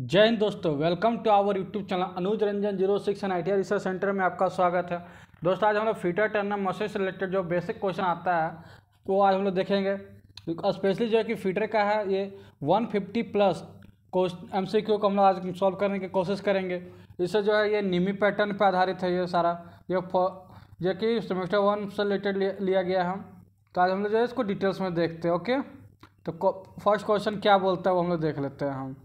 जय हिंद दोस्तों welcome to our YouTube channel Anuj Ranjan zero six N I T research centre में आपका स्वागत है दोस्तों आज हम लोग फीटर टर्नर मशीन से रिलेटेड जो बेसिक क्वेश्चन आता है वो आज हम लोग देखेंगे स्पेशली जो है कि फीटर का है ये 150 प्लस एम सी क्यू को हम लोग आज सॉल्व करने की कोशिश करेंगे इससे जो है ये निमी पैटर्न पर आधारित है ये सारा ये जो कि सेमेस्टर वन से रिलेटेड लिया गया है तो आज हम लोग जो है इसको डिटेल्स में देखते हैं ओके तो फर्स्ट क्वेश्चन क्या बोलता है वो हम लोग देख लेते हैं हम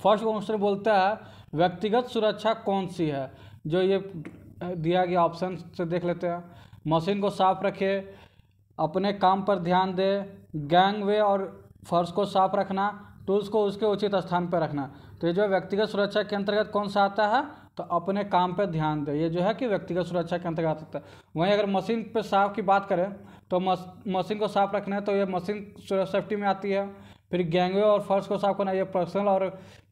फर्स्ट क्वेश्चन बोलता है व्यक्तिगत सुरक्षा कौन सी है जो ये दिया गया ऑप्शन से देख लेते हैं मशीन को साफ रखे अपने काम पर ध्यान दे गैंग वे और फर्श को साफ रखना टूल्स को उसके उचित स्थान पर रखना तो ये जो व्यक्तिगत सुरक्षा के अंतर्गत कौन सा आता है तो अपने काम पर ध्यान दे ये जो है कि व्यक्तिगत सुरक्षा के अंतर्गत आता है वहीं अगर मशीन पर साफ की बात करें तो मशीन को साफ रखना है तो ये मशीन सेफ्टी में आती है फिर गैंगवे और फर्श को साफ करना ये पर्सनल और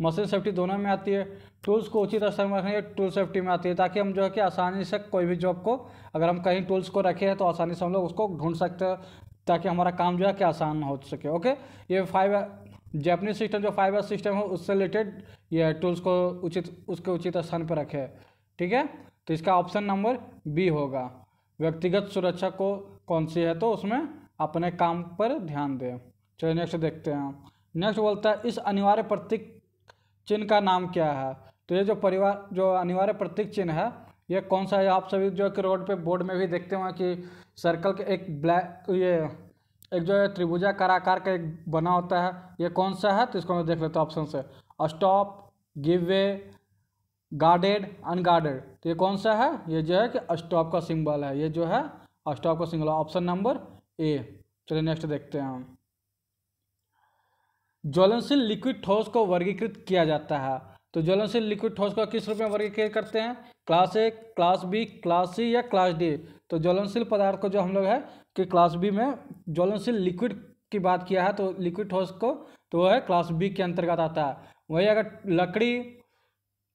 मशीन सेफ्टी दोनों में आती है टूल्स को उचित स्तर में रखना ये टूल सेफ्टी में आती है ताकि हम जो है कि आसानी से कोई भी जॉब को अगर हम कहीं टूल्स को रखे हैं तो आसानी से हम लोग उसको ढूंढ सकते हैं ताकि हमारा काम जो है कि आसान हो सके ओके ये फाइव जैपनीज सिस्टम जो फाइव सिस्टम है उससे रिलेटेड ये टूल्स को उचित उसके उचित स्थान पर रखे ठीक है तो इसका ऑप्शन नंबर बी होगा व्यक्तिगत सुरक्षा को कौन सी है तो उसमें अपने काम पर ध्यान दें चलिए नेक्स्ट देखते हैं नेक्स्ट बोलता है इस अनिवार्य प्रतीक चिन्ह का नाम क्या है तो ये जो परिवार जो अनिवार्य प्रतीक चिन्ह है ये कौन सा है आप सभी जो कि रोड पे बोर्ड में भी देखते हुए कि सर्कल के एक ब्लैक ये एक जो है त्रिभुजा कराकार का एक बना होता है ये कौन सा है तो इसको मैं देख लेता हूँ ऑप्शन से stop give way guarded unguarded तो ये कौन सा है ये जो है कि स्टॉप का सिंबल है ये जो है स्टॉप का सिंबल ऑप्शन नंबर ए चलिए नेक्स्ट देखते हैं हम ज्वलनशील लिक्विड ठोस को वर्गीकृत किया जाता है तो ज्वलनशील लिक्विड ठोस को किस रूप में वर्गीकृत करते हैं class A class B class C या क्लास डी तो ज्वलनशील पदार्थ को जो हम लोग है कि क्लास बी में ज्वलनशील लिक्विड की बात किया है तो लिक्विड ठोस को तो वह है क्लास बी के अंतर्गत आता है वही अगर लकड़ी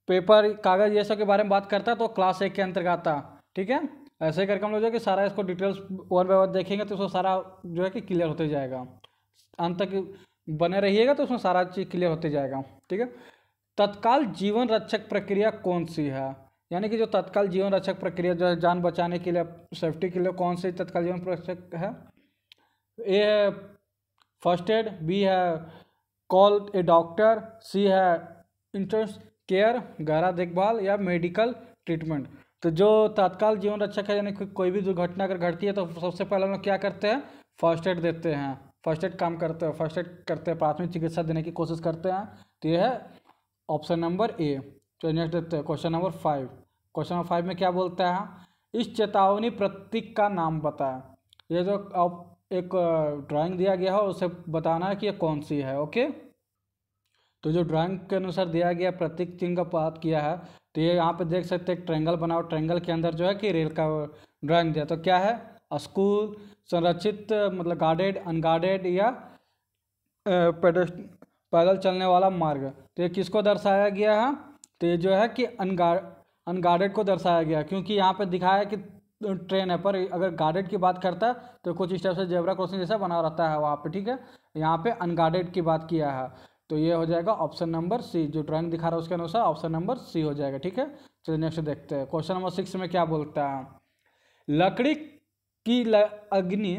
पेपर कागज़ ये सब के बारे में बात करता है तो क्लास ए के अंतर्गत आता ठीक है ऐसे करके हम लोग जो है कि सारा इसको डिटेल्स वन बाय वन देखेंगे तो उसको सारा जो है कि क्लियर होते जाएगा अंत तक बने रहिएगा तो उसमें सारा चीज़ क्लियर होते जाएगा ठीक है तत्काल जीवन रक्षक प्रक्रिया कौन सी है यानी कि जो तत्काल जीवन रक्षक प्रक्रिया जो है जान बचाने के लिए सेफ्टी के लिए कौन सी तत्काल जीवन रक्षक है ए है फर्स्ट एड बी है कॉल ए डॉक्टर सी है इंटरस केयर गहरा देखभाल या मेडिकल ट्रीटमेंट तो जो तत्काल जीवन रक्षक है यानी कोई भी दुर्घटना अगर घटती है तो सबसे पहले हम लोग क्या करते हैं फर्स्ट एड देते हैं फर्स्ट एड काम करते हैं फर्स्ट एड करते हैं प्राथमिक चिकित्सा देने की कोशिश करते हैं तो यह है ऑप्शन नंबर ए तो नेक्स्ट देखते हैं question number five question number five में क्या बोलता है इस चेतावनी प्रतीक का नाम बताएं ये जो एक ड्राइंग दिया गया है उसे बताना है कि ये कौन सी है ओके तो जो ड्राइंग के अनुसार दिया गया प्रतीक चिन्ह का बात किया है तो ये यहाँ पे देख सकते हैं ट्रेंगल बनाओ ट्रेंगल के अंदर जो है कि रेल का ड्राइंग दिया तो क्या है स्कूल संरक्षित मतलब गार्डेड अनगार्डेड या पैदल चलने वाला मार्ग तो ये किसको दर्शाया गया है तो ये जो है कि अनगार्ड अनगार्डेड को दर्शाया गया क्योंकि यहाँ पे दिखाया है कि ट्रेन है पर अगर गार्डेड की बात करता है तो कुछ इस टाइप से जेबरा क्रॉसिंग जैसा बना रहता है वहाँ पे ठीक है यहाँ पे अनगार्डेड की बात किया है तो ये हो जाएगा ऑप्शन नंबर सी जो ड्राइंग दिखा रहा है उसके अनुसार ऑप्शन नंबर सी हो जाएगा ठीक है चलिए नेक्स्ट देखते हैं क्वेश्चन नंबर सिक्स में क्या बोलता है लकड़ी की अग्नि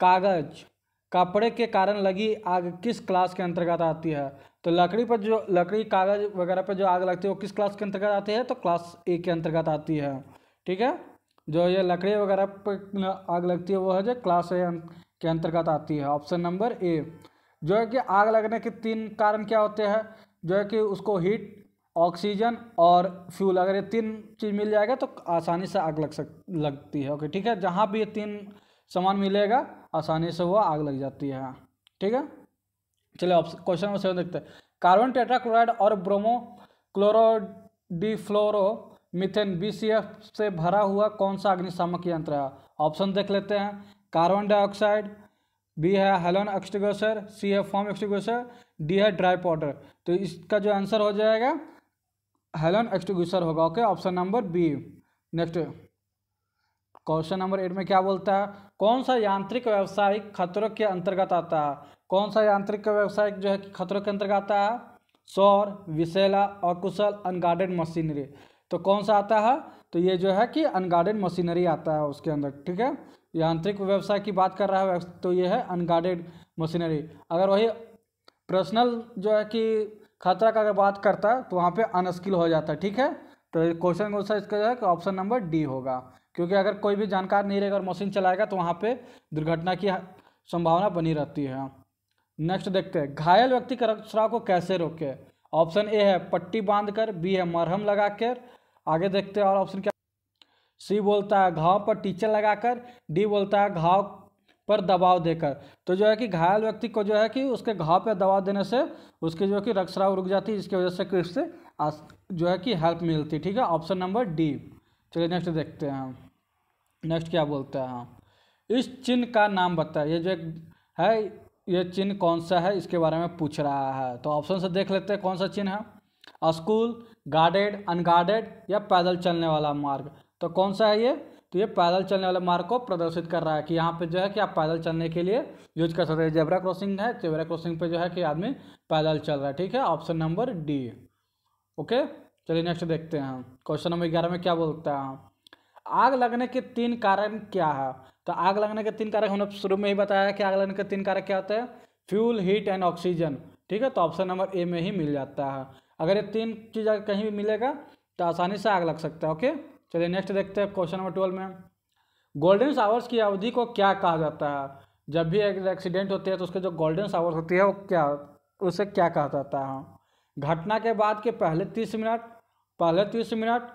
कागज कपड़े के कारण लगी आग किस क्लास के अंतर्गत आती है तो लकड़ी पर जो लकड़ी कागज वगैरह पर जो आग लगती है वो किस क्लास के अंतर्गत आती है तो क्लास ए के अंतर्गत आती है ठीक है जो ये लकड़ी वगैरह पर आग लगती है वो है जो क्लास ए अं- के अंतर्गत आती है ऑप्शन नंबर ए जो है कि आग लगने के तीन कारण क्या होते हैं जो है कि उसको हीट ऑक्सीजन और फ्यूल अगर ये तीन चीज़ मिल जाएगा तो आसानी से आग लग सक लगती है ओके ठीक है जहाँ भी ये तीन सामान मिलेगा आसानी से वो आग लग जाती है हाँ, ठीक है चलिए आप क्वेश्चन नंबर सेवन देखते हैं कार्बन टेट्राक्लोराइड और ब्रोमो क्लोरोडीफ्लोरो मिथेन बी से भरा हुआ कौन सा अग्निशामक यंत्र है ऑप्शन देख लेते हैं कार्बन डाइऑक्साइड बी है हेलन एक्सटिगोसर सी है फॉर्म एक्सटिगोसर डी है ड्राई पाउडर तो इसका जो आंसर हो जाएगा हेलन एक्सटिग्यूसर होगा okay option number B next question number eight में क्या बोलता है कौन सा यांत्रिक व्यावसायिक खतरों के अंतर्गत आता है कौन सा यांत्रिक व्यावसायिक जो है खतरों के अंतर्गत आता है सौर विशेला और कुशल अनगार्डेड मशीनरी तो कौन सा आता है तो ये जो है कि अनगार्डेड मशीनरी आता है उसके अंदर ठीक है यांत्रिक व्यवसाय की बात कर रहा है तो ये है अनगार्डेड मशीनरी अगर वही पर्सनल जो है कि खतरा का अगर बात करता है तो वहाँ पे अनस्किल हो जाता है ठीक है तो क्वेश्चन कौन सा इसका है कि ऑप्शन नंबर डी होगा क्योंकि अगर कोई भी जानकार नहीं रहेगा और मशीन चलाएगा तो वहाँ पे दुर्घटना की संभावना बनी रहती है नेक्स्ट देखते हैं घायल व्यक्ति के रक्तस्राव को कैसे रोके ऑप्शन ए है पट्टी कर बी है मरहम कर आगे देखते हैं और ऑप्शन क्या सी बोलता है घाव पर टीचर लगाकर डी बोलता है घाव पर दबाव देकर तो जो है कि घायल व्यक्ति को जो है कि उसके घाव पर दबाव देने से उसकी जो है कि रक्सराव रुक जाती है इसकी वजह से क्रिप्स से जो है कि हेल्प मिलती ठीक है ऑप्शन नंबर डी चलिए नेक्स्ट देखते हैं नेक्स्ट क्या बोलते हैं हम हाँ। इस चिन्ह का नाम बताए ये जो है ये चिन्ह कौन सा है इसके बारे में पूछ रहा है तो ऑप्शन से देख लेते हैं कौन सा चिन्ह है स्कूल गार्डेड अनगार्डेड या पैदल चलने वाला मार्ग तो कौन सा है ये तो ये पैदल चलने वाले मार्ग को प्रदर्शित कर रहा है कि यहाँ पे जो है कि आप पैदल चलने के लिए यूज कर सकते हैं जेबरा क्रॉसिंग है जेबरा क्रॉसिंग पे जो है कि आदमी पैदल चल रहा है ठीक है ऑप्शन नंबर डी ओके चलिए नेक्स्ट देखते हैं क्वेश्चन नंबर ग्यारह में क्या बोलता है आग लगने के तीन कारण क्या है तो आग लगने के तीन कारक हमने शुरू में ही बताया कि आग लगने के तीन कारक क्या होते हैं फ्यूल हीट एंड ऑक्सीजन ठीक है तो ऑप्शन नंबर ए में ही मिल जाता है अगर ये तीन चीज़ कहीं भी मिलेगा तो आसानी से आग लग सकता है ओके चलिए नेक्स्ट देखते हैं क्वेश्चन नंबर ट्वेल्व में गोल्डन आवर्स की अवधि को क्या कहा जाता है जब भी एक एक्सीडेंट होते हैं तो उसके जो गोल्डन आवर्स होती है वो क्या उसे क्या कहा जाता है घटना के बाद के पहले तीस मिनट पहले तीस मिनट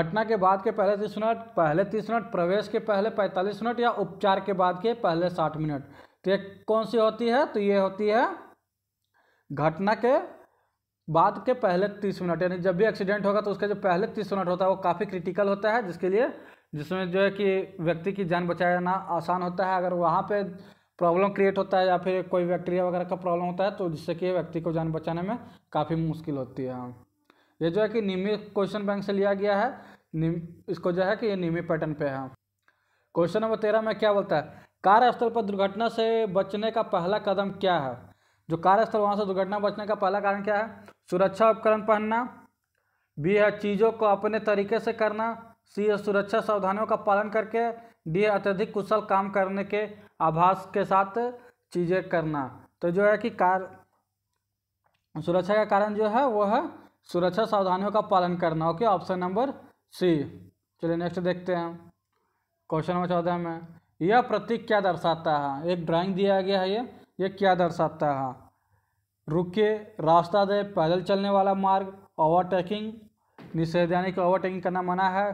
घटना के बाद के पहले तीस मिनट पहले तीस मिनट प्रवेश के पहले पैंतालीस मिनट या उपचार के बाद के पहले साठ मिनट तो ये कौन सी होती है तो ये होती है घटना के बाद के पहले तीस मिनट यानी जब भी एक्सीडेंट होगा तो उसके जो पहले तीस मिनट होता है वो काफ़ी क्रिटिकल होता है जिसके लिए जिसमें जो है कि व्यक्ति की जान बचाना आसान होता है अगर वहाँ पे प्रॉब्लम क्रिएट होता है या फिर कोई बैक्टीरिया वगैरह का प्रॉब्लम होता है तो जिससे कि व्यक्ति को जान बचाने में काफ़ी मुश्किल होती है ये जो है कि निमी क्वेश्चन बैंक से लिया गया है इसको जो है कि ये निमी पैटर्न पर है क्वेश्चन नंबर तेरह में क्या बोलता है कार्यस्थल पर दुर्घटना से बचने का पहला कदम क्या है जो कार्यस्थल वहाँ से दुर्घटना बचने का पहला कारण क्या है सुरक्षा उपकरण पहनना बी है चीज़ों को अपने तरीके से करना सी है सुरक्षा सावधानियों का पालन करके डी है अत्यधिक कुशल काम करने के आभास के साथ चीज़ें करना तो जो है कि कार सुरक्षा का कारण जो है वो है सुरक्षा सावधानियों का पालन करना ओके ऑप्शन नंबर सी चलिए नेक्स्ट देखते हैं क्वेश्चन नंबर चौदह में यह प्रतीक क्या दर्शाता है एक ड्राइंग दिया गया है ये ये क्या दर्शाता है रुक के रास्ता दे पैदल चलने वाला मार्ग ओवरटेकिंग निषेध यानी कि ओवरटेकिंग करना मना है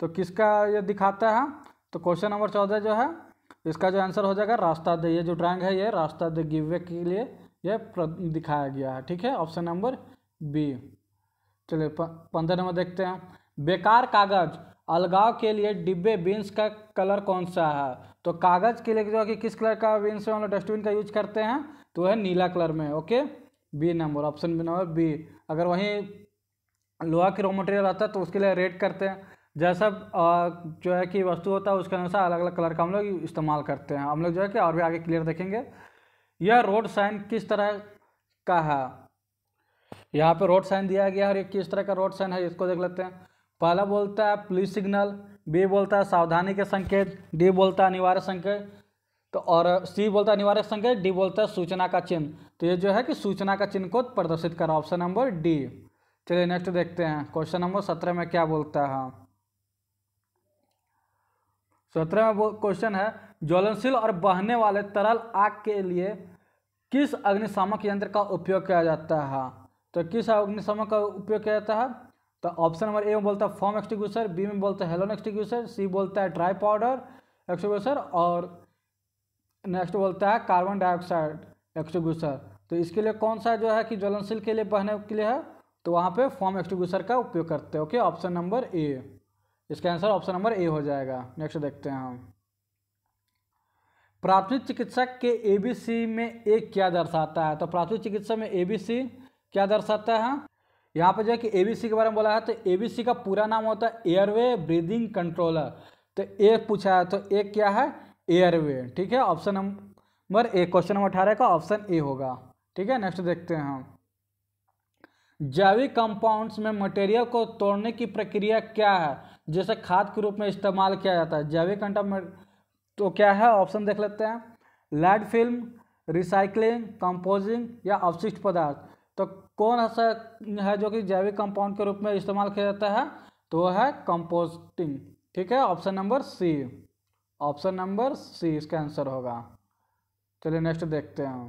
तो किसका ये दिखाता है तो क्वेश्चन नंबर चौदह जो है इसका जो आंसर हो जाएगा रास्ता दे ये जो ड्राइंग है ये रास्ता दे गिवे के लिए यह दिखाया गया है ठीक है ऑप्शन नंबर बी चलिए पंद्रह नंबर देखते हैं बेकार कागज अलगाव के लिए डिब्बे बीन्स का कलर कौन सा है तो कागज के लिए जो कि किस कलर का बीन्स हम लोग डस्टबिन का यूज करते हैं तो है नीला कलर में okay B number option B number B अगर वहीं लोहा की रॉ मटेरियल आता है तो उसके लिए रेड करते हैं जैसा जो है कि वस्तु होता है उसके अनुसार अलग अलग कलर का हम लोग इस्तेमाल करते हैं हम लोग जो है कि और भी आगे क्लियर देखेंगे यह रोड साइन किस तरह का है यहाँ पे रोड साइन दिया गया है और ये किस तरह का रोड साइन है इसको देख लेते हैं पहला बोलता है पुलिस सिग्नल बी बोलता है सावधानी के संकेत डी बोलता है अनिवार्य संकेत तो और सी बोलता है अनिवार्य संकेत डी बोलता है सूचना का चिन्ह तो ये जो है कि सूचना का चिन्ह को प्रदर्शित करा ऑप्शन नंबर डी चलिए नेक्स्ट देखते हैं क्वेश्चन नंबर सत्रह में क्या बोलता है सत्रह में क्वेश्चन है ज्वलनशील और बहने वाले तरल आग के लिए किस अग्निशामक यंत्र का उपयोग किया जाता है तो किस अग्निशामक का उपयोग किया जाता है तो ऑप्शन नंबर ए में बोलता है फॉर्म एक्सटीग्यूसर बी में बोलता है हेलोन एक्सटीग्यूसर सी बोलता है ड्राई पाउडर एक्सटीग्यूसर और नेक्स्ट बोलता है कार्बन डाइऑक्साइड एक्सटिगुसर तो इसके लिए कौन सा जो है कि ज्वलनशील के लिए बहने के लिए है तो वहाँ पे फॉर्म एक्सटिगुसर का उपयोग करते हैं ओके ऑप्शन नंबर ए इसका आंसर ऑप्शन नंबर ए हो जाएगा नेक्स्ट देखते हैं हम प्राथमिक चिकित्सक के ए बी सी में ए क्या दर्शाता है तो प्राथमिक चिकित्सा में ए बी सी क्या दर्शाता है यहाँ पर जो है कि ए बी सी के बारे में बोला है तो ए बी सी का पूरा नाम होता है एयरवे ब्रीदिंग कंट्रोलर तो ए पूछा है तो ए क्या है एयरवे ठीक है option number A question number अठारह का ऑप्शन ए होगा ठीक है नेक्स्ट देखते हैं हम जैविक कंपाउंड्स में मटेरियल को तोड़ने की प्रक्रिया क्या है जैसे खाद के रूप में इस्तेमाल किया जाता है जैविक कंटा तो क्या है ऑप्शन देख लेते हैं लैड फिल्म रिसाइकलिंग कंपोजिंग या अवशिष्ट पदार्थ तो कौन ऐसा है जो कि जैविक कंपाउंड के रूप में इस्तेमाल किया जाता है तो वह है कंपोस्टिंग ठीक है option number C option number C इसका आंसर होगा चलिए नेक्स्ट देखते हैं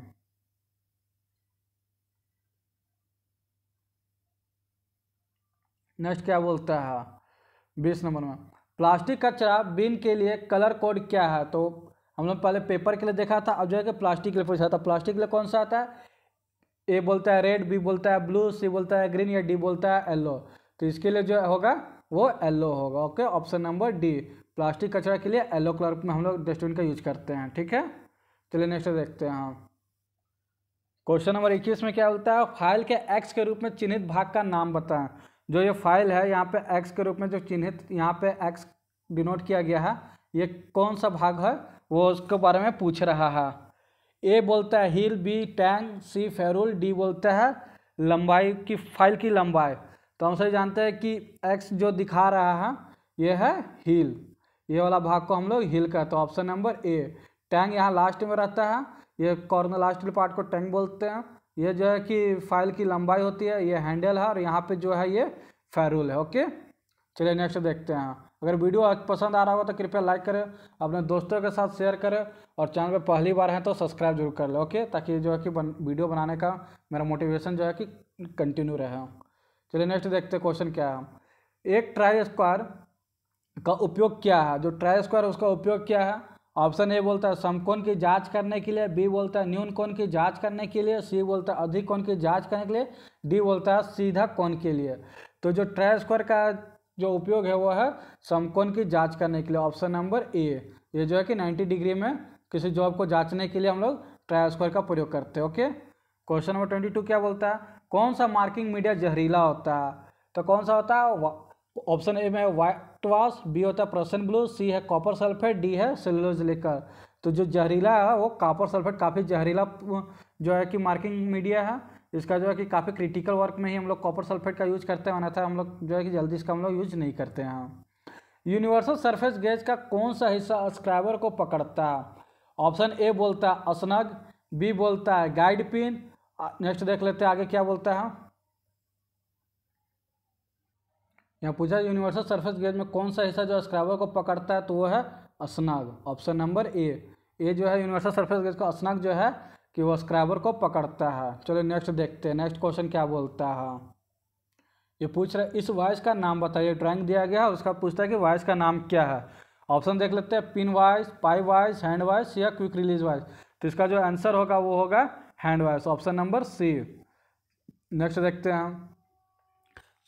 नेक्स्ट क्या बोलता है बीस नंबर में प्लास्टिक कचरा बिन के लिए कलर कोड क्या है तो हम लोग पहले पेपर के लिए देखा था अब जो है कि प्लास्टिक के लिए पूछा था प्लास्टिक के लिए कौन सा आता है ए बोलता है रेड बी बोलता है ब्लू सी बोलता है ग्रीन या डी बोलता है येलो तो इसके लिए जो होगा वो येलो होगा okay option number D plastic कचरा के लिए येलो कलर में हम लोग डस्टबिन का यूज करते हैं ठीक है चलिए नेक्स्ट देखते हैं हम क्वेश्चन नंबर इक्कीस में क्या होता है फाइल के एक्स के रूप में चिन्हित भाग का नाम बताएं जो ये फाइल है यहाँ पे एक्स के रूप में जो चिन्हित यहाँ पे एक्स डिनोट किया गया है ये कौन सा भाग है वो उसके बारे में पूछ रहा है ए बोलता है heel B tang C ferrule D बोलता है लंबाई की फाइल की लंबाई तो हम सभी जानते हैं कि एक्स जो दिखा रहा है ये है हील ये वाला भाग को हम लोग हिल कहते हैं ऑप्शन नंबर ए टैंग यहाँ लास्ट में रहता है ये कॉर्नर लास्ट पार्ट को टैंग बोलते हैं ये जो है कि फाइल की लंबाई होती है ये हैंडल है और यहाँ पे जो है ये फैरूल है ओके चलिए नेक्स्ट देखते हैं अगर वीडियो पसंद आ रहा हो तो कृपया लाइक करें अपने दोस्तों के साथ शेयर करें और चैनल पर पहली बार हैं तो सब्सक्राइब जरूर कर लें ओके ताकि जो है कि बन, वीडियो बनाने का मेरा मोटिवेशन जो है कि कंटिन्यू रहे चलिए नेक्स्ट देखते हैं क्वेश्चन क्या है एक ट्राई स्क्वायर का उपयोग क्या है जो ट्राई स्क्वायर उसका उपयोग क्या है ऑप्शन ए बोलता है समकोण की जांच करने के लिए बी बोलता है न्यून कोण की जांच करने के लिए सी बोलता है अधिक कोण की जांच करने के लिए डी बोलता है सीधा कोण के लिए तो जो ट्राई स्क्वायर का जो उपयोग है वो है समकोण की जांच करने के लिए ऑप्शन नंबर ए ये जो है कि 90 डिग्री में किसी जॉब को जांचने के लिए हम लोग ट्राई स्क्वायर का प्रयोग करते हैं okay question number twenty two क्या बोलता है कौन सा मार्किंग मीडिया जहरीला होता है तो कौन सा होता है ऑप्शन ए में वाइट वाश बी होता है प्रसन्न ब्लू सी है कॉपर सल्फेट डी है सेलुलोज लेकर तो जो जहरीला है वो कॉपर सल्फेट काफ़ी जहरीला जो है कि मार्किंग मीडिया है इसका जो है कि काफ़ी क्रिटिकल वर्क में ही हम लोग कॉपर सल्फेट का यूज करते हैं अन्यथा हम लोग जो है कि जल्दी इसका हम लोग यूज नहीं करते हैं यूनिवर्सल सरफेस गैस का कौन सा हिस्सा स्क्राइबर को पकड़ता है ऑप्शन ए बोलता है असनग बी बोलता है गाइड पिन नेक्स्ट देख लेते हैं आगे क्या बोलता है यहाँ पूछा यूनिवर्सल सरफेस गेज में कौन सा हिस्सा जो स्क्राइबर को पकड़ता है तो वो है असनाग ऑप्शन नंबर ए ए जो है यूनिवर्सल सरफेस गेज का असनाग जो है कि वो स्क्राइबर को पकड़ता है चलो नेक्स्ट देखते हैं नेक्स्ट क्वेश्चन क्या बोलता है ये पूछ रहा है इस वॉइस का नाम बताइए ड्राइंग दिया गया है उसका पूछता है कि वॉइस का नाम क्या है ऑप्शन देख लेते हैं pin vice pipe vice hand vice या क्विक रिलीज वॉइस तो इसका जो आंसर होगा वो होगा hand vice option number C next देखते हैं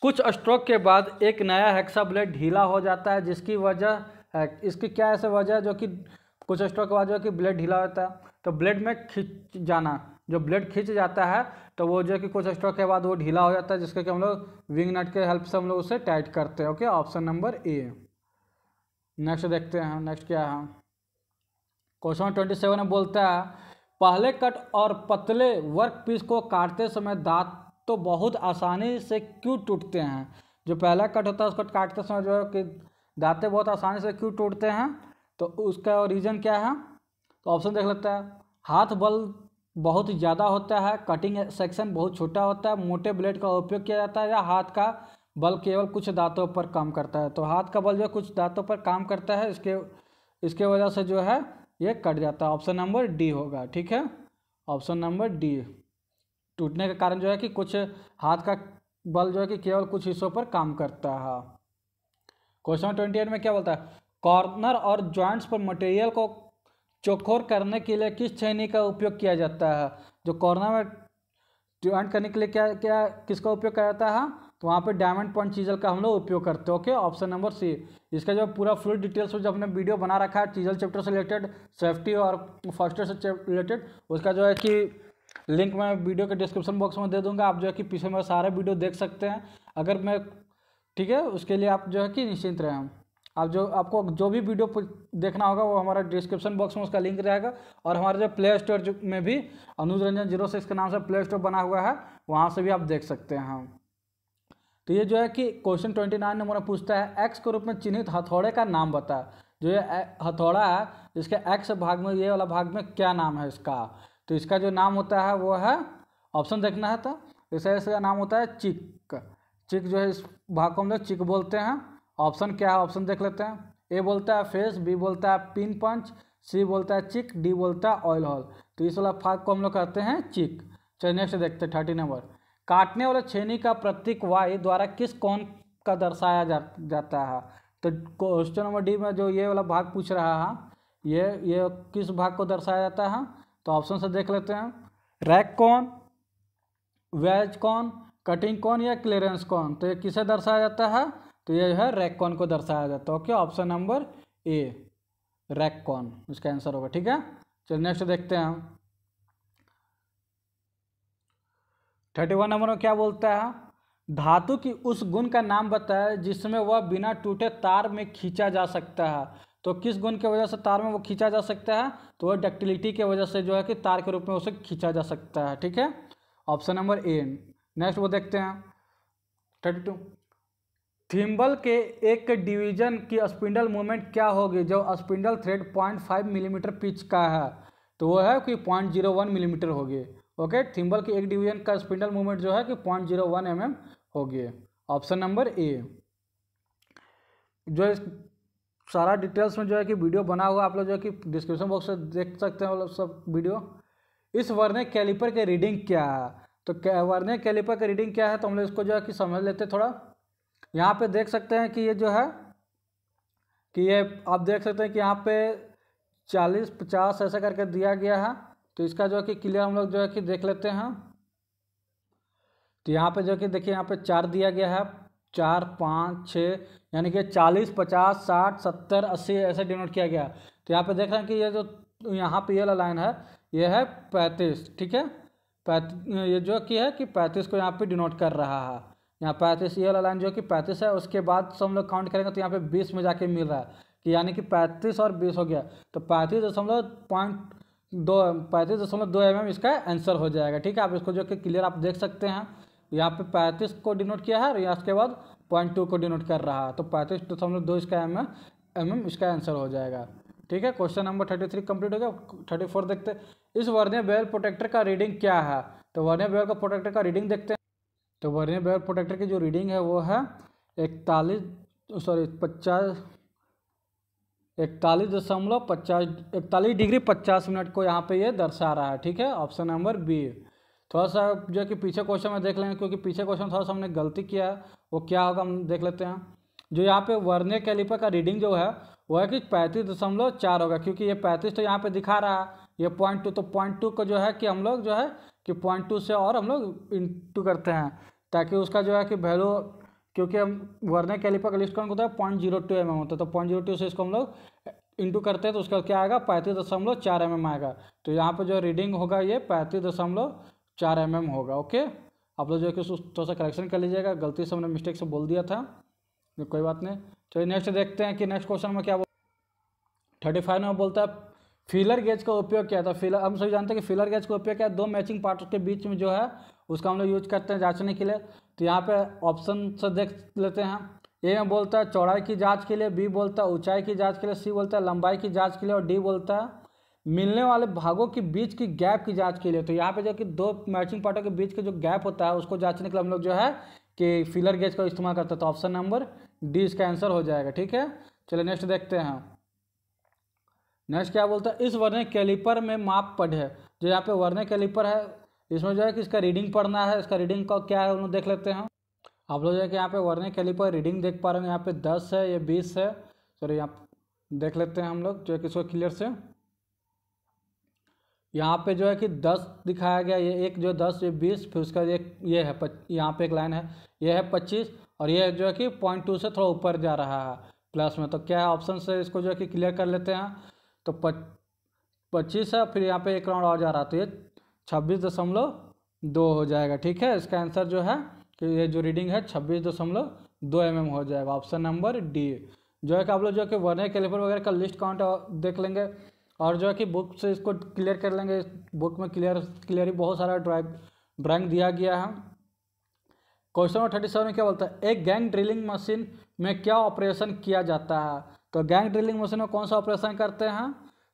कुछ स्ट्रोक के बाद एक नया हेक्सा ब्लेड ढीला हो जाता है जिसकी वजह इसकी क्या ऐसे वजह जो कि कुछ स्ट्रोक के बाद जो कि ब्लेड ढीला होता है तो ब्लेड में खिंच जाना जो ब्लेड खींच जाता है तो वो जो कि कुछ स्ट्रोक के बाद वो ढीला हो जाता है जिसके कि हम लोग विंग नट के हेल्प से हम लोग उसे टाइट करते हैं okay option number A next देखते हैं नेक्स्ट क्या है क्वेश्चन ट्वेंटी सेवन बोलता है पहले कट और पतले वर्क पीस को काटते समय दांत तो बहुत आसानी से क्यों टूटते हैं जो पहला कट होता है उसको काटते समय जो है कि दाँतें बहुत आसानी से क्यों टूटते हैं तो उसका रीज़न क्या है तो ऑप्शन देख लेते हैं हाथ बल बहुत ज़्यादा होता है कटिंग सेक्शन बहुत छोटा होता है मोटे ब्लेड का उपयोग किया जाता है या हाथ का बल केवल कुछ दांतों पर काम करता है तो हाथ का बल जो कुछ दांतों पर काम करता है इसके इसके वजह से जो है ये कट जाता है ऑप्शन नंबर डी होगा ठीक है ऑप्शन नंबर डी टूटने का कारण जो है कि कुछ हाथ का बल जो है कि केवल कुछ हिस्सों पर काम करता है क्वेश्चन ट्वेंटी एट में क्या बोलता है कॉर्नर और जॉइंट्स पर मटेरियल को चौखोर करने के लिए किस छैनी का उपयोग किया जाता है जो कॉर्नर में ज्वाइंट करने के लिए क्या क्या किसका उपयोग किया जाता है तो वहाँ पे डायमंड पॉइंट चीजल का हम लोग उपयोग करते हैं ओके ऑप्शन नंबर सी इसका जो पूरा फुल डिटेल्स जो हमने वीडियो बना रखा है चीजल चैप्टर से रिलेटेड सेफ्टी और फर्स्ट से रिलेटेड उसका जो है कि लिंक मैं वीडियो के डिस्क्रिप्शन बॉक्स में दे दूंगा आप जो है कि पीछे मेरे सारे वीडियो देख सकते हैं अगर मैं ठीक है उसके लिए आप जो है कि निश्चिंत रहें आप जो आपको जो भी वीडियो देखना होगा वो हमारा डिस्क्रिप्शन बॉक्स में उसका लिंक रहेगा और हमारे जो प्ले स्टोर में भी अनुज रंजन जीरो सिक्स के नाम से प्ले स्टोर बना हुआ है वहाँ से भी आप देख सकते हैं तो ये जो है कि क्वेश्चन ट्वेंटी नाइन नंबर में पूछता है एक्स के रूप में चिन्हित हथौड़े का नाम बताए जो ये हथौड़ा है इसके एक्स भाग में ये वाला भाग में क्या नाम है इसका तो इसका जो नाम होता है वो है ऑप्शन देखना है तो जैसे इसका नाम होता है चिक चिक जो है इस भाग को हम लोग चिक बोलते हैं ऑप्शन क्या है ऑप्शन देख लेते हैं ए बोलता है फेस बी बोलता है पिन पंच सी बोलता है चिक डी बोलता है ऑयल हॉल तो इस वाला भाग को हम लोग कहते हैं चिक चलिए नेक्स्ट देखते हैं थर्टी नंबर काटने वाले छेनी का प्रतीक वाई द्वारा किस कौन का दर्शाया जा, जाता है तो क्वेश्चन नंबर डी में जो ये वाला भाग पूछ रहा है ये ये किस भाग को दर्शाया जाता है तो ऑप्शन से देख लेते हैं रैक कौन वेज कौन कटिंग कौन या क्लियरेंस कौन तो ये किसे दर्शाया जाता है तो ये है रैक कौन को दर्शाया जाता है okay option number A rack कौन इसका आंसर होगा ठीक है चलिए नेक्स्ट देखते हैं हम थर्टी वन नंबर में क्या बोलता है धातु की उस गुण का नाम बताया जिसमें वह बिना टूटे तार में खींचा जा सकता है तो किस गुण की वजह से तार में वो खींचा जा सकता है तो वह डक्टिलिटी की वजह से जो है कि तार के रूप में उसे खींचा जा सकता है ठीक है ऑप्शन नंबर ए नेक्स्ट वो देखते हैं थर्टी टू थिम्बल के एक डिवीजन की स्पिंडल मूवमेंट क्या होगी जब spindle thread point five millimetre pitch का है तो वो है कि पॉइंट जीरो वन मिलीमीटर होगी ओके थिम्बल के एक डिवीजन का स्पिंडल मूवमेंट जो है कि point zero one M M होगी ऑप्शन नंबर ए जो सारा डिटेल्स में जो है कि वीडियो बना हुआ आप लोग जो है कि डिस्क्रिप्शन बॉक्स में देख सकते हैं सब वीडियो इस वर्ने कैलिपर के रीडिंग क्या है तो वर्ने कैलिपर के रीडिंग क्या है तो हम लोग इसको जो है कि समझ लेते थोड़ा यहाँ पे देख सकते हैं कि ये जो है कि ये आप देख सकते हैं कि यहाँ पे चालीस पचास ऐसा करके दिया गया है तो इसका जो है कि क्लियर हम लोग जो है कि देख लेते हैं तो यहाँ पे जो कि देखिए यहाँ पे चार दिया गया है चार पाँच छः यानी कि चालीस पचास साठ सत्तर अस्सी ऐसे डिनोट किया गया तो यहाँ पे देख रहे हैं कि ये जो यहाँ पे ये लाइन है ये है पैंतीस ठीक है पैंतीस ये जो कि है कि पैंतीस को यहाँ पे डिनोट कर रहा है यहाँ पैंतीस ये लाइन जो कि पैंतीस है उसके बाद सब हम लोग काउंट करेंगे तो यहाँ पे बीस में जाके मिल रहा है कि यानी कि पैंतीस और बीस हो गया तो पैंतीस दशमलव पॉइंट दो पैंतीस दशमलव दो एम इसका आंसर हो जाएगा ठीक है आप इसको जो कि क्लियर आप देख सकते हैं यहाँ पे पैंतीस को डिनोट किया है और यहाँ उसके बाद पॉइंट टू को डिनोट कर रहा है तो पैंतीस दशमलव दो इसका एम एम एम इसका आंसर हो जाएगा ठीक है question number thirty three complete हो गया थर्टी फोर देखते हैं इस वर्ण बेल प्रोटेक्टर का रीडिंग क्या है तो वर्ण बेल का प्रोटेक्टर का रीडिंग देखते हैं तो वर्ण बेल प्रोटेक्टर की जो रीडिंग है वो है इकतालीस सॉरी पचास इकतालीस दशमलव पचास इकतालीस डिग्री पचास मिनट को यहाँ पे ये दर्शा रहा है ठीक है ऑप्शन नंबर बी थोड़ा सा जो कि पीछे क्वेश्चन में देख लेंगे क्योंकि पीछे क्वेश्चन थोड़ा सा हमने गलती किया है वो क्या होगा हम देख लेते हैं जो यहाँ पे वर्ने कैलिपर का रीडिंग जो है वो है कि पैंतीस दशमलव चार होगा क्योंकि ये पैंतीस तो यहाँ पे दिखा रहा है ये पॉइंट टू तो पॉइंट टू को जो है कि हम लोग जो है कि पॉइंट टू से और हम लोग इंटू करते हैं ताकि उसका जो है कि वैल्यू क्योंकि हम वर्ने कैलिपर का लिस्ट कौन होता है point zero two M M होता है तो पॉइंट जीरो टू से इसको हम लोग इंटू करते हैं तो उसका क्या आएगा पैंतीस दशमलव चार एम एम आएगा तो यहाँ पर जो रीडिंग होगा ये पैंतीस दशमलव चार एम एम होगा ओके आप लोग जो है कि थोड़ा सा करेक्शन कर लीजिएगा गलती से हमने मिस्टेक से बोल दिया था कोई बात नहीं चलिए नेक्स्ट देखते हैं कि नेक्स्ट क्वेश्चन में क्या थर्टी फाइव में बोलता है फिलर गेज का उपयोग क्या था फिलर तो हम सभी जानते हैं कि फिलर गेज का उपयोग क्या है दो मैचिंग पार्ट के बीच में जो है उसका हम लोग यूज करते हैं जांचने के लिए तो यहाँ पे ऑप्शन से देख लेते हैं ए में बोलता है चौड़ाई की जांच के लिए बी बोलता है ऊंचाई की जांच के लिए सी बोलता है लंबाई की जांच के लिए और डी बोलता है मिलने वाले भागों के बीच की गैप की जांच के लिए तो यहाँ पे जो कि दो मैचिंग पार्टों के बीच के जो गैप होता है उसको जांचने के लिए हम लोग जो है कि फिलर गेज का इस्तेमाल करते हैं तो ऑप्शन नंबर डी इसका आंसर हो जाएगा ठीक है चलिए नेक्स्ट देखते हैं नेक्स्ट क्या बोलता है इस वर्ने कैलिपर में माप पढ़े जो यहाँ पे वर्ने कैलिपर है इसमें जो है कि इसका रीडिंग पढ़ना है इसका रीडिंग का क्या है उन्होंने देख लेते हैं आप लोग जो है कि यहाँ पे वर्ने कैलिपर रीडिंग देख पा रहे हैं यहाँ पे दस है या बीस है सॉरी यहाँ देख लेते हैं हम लोग जो है कि इसको क्लियर से यहाँ पे जो है कि दस दिखाया गया ये एक जो दस ये बीस फिर उसका एक ये है यहाँ पे एक लाइन है ये है पच्चीस और ये जो है कि पॉइंट टू से थोड़ा ऊपर जा रहा है प्लस में तो क्या है ऑप्शन से इसको जो है कि क्लियर कर लेते हैं तो पच्चीस है फिर यहाँ पे एक राउंड और जा रहा तो ये छब्बीस दशमलव दो हो जाएगा ठीक है इसका आंसर जो है कि ये जो रीडिंग है छब्बीस दशमलव दो एम एम हो जाएगा ऑप्शन नंबर डी जो है कि आप लोग जो है कि वर्णय कैलिपर वगैरह का लिस्ट काउंट देख लेंगे और जो है कि बुक से इसको क्लियर कर लेंगे बुक में क्लियर क्लियरली बहुत सारा ड्राइव ड्राइंग दिया गया है क्वेश्चन नंबर थर्टी सेवन में क्या बोलता है एक गैंग ड्रिलिंग मशीन में क्या ऑपरेशन किया जाता है तो गैंग ड्रिलिंग मशीन में कौन सा ऑपरेशन करते हैं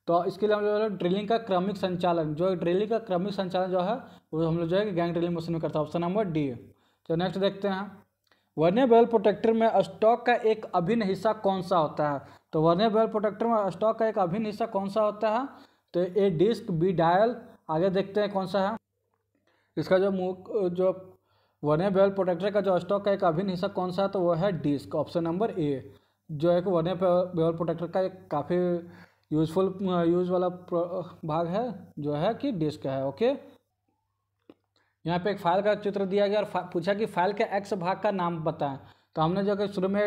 तो इसके लिए हम लोग ड्रिलिंग का क्रमिक संचालन जो ड्रिलिंग का क्रमिक संचालन जो है वो हम लोग जो है गैंग ड्रिलिंग मशीन में करता है ऑप्शन नंबर डी तो नेक्स्ट देखते हैं वन्य बेल प्रोटेक्टर में स्टॉक का एक अभिन्न हिस्सा कौन सा होता है तो बेल प्रोटेक्टर में स्टॉक का एक अभिन्न हिस्सा कौन सा होता है तो ए डिस्क बी डायल आगे देखते हैं कौन सा है इसका जो मुख जो वर्नेबल प्रोटेक्टर का जो स्टॉक का एक अभिन्न हिस्सा कौन सा है तो वो है डिस्क ऑप्शन नंबर ए जो है कि वर्नेबल प्रोटेक्टर का एक काफ़ी यूजफुल यूज वाला भाग है जो है कि डिस्क है ओके यहाँ पे एक फाइल का चित्र दिया गया और पूछा कि फाइल के एक्स भाग का नाम बताएं तो हमने जो कि शुरू में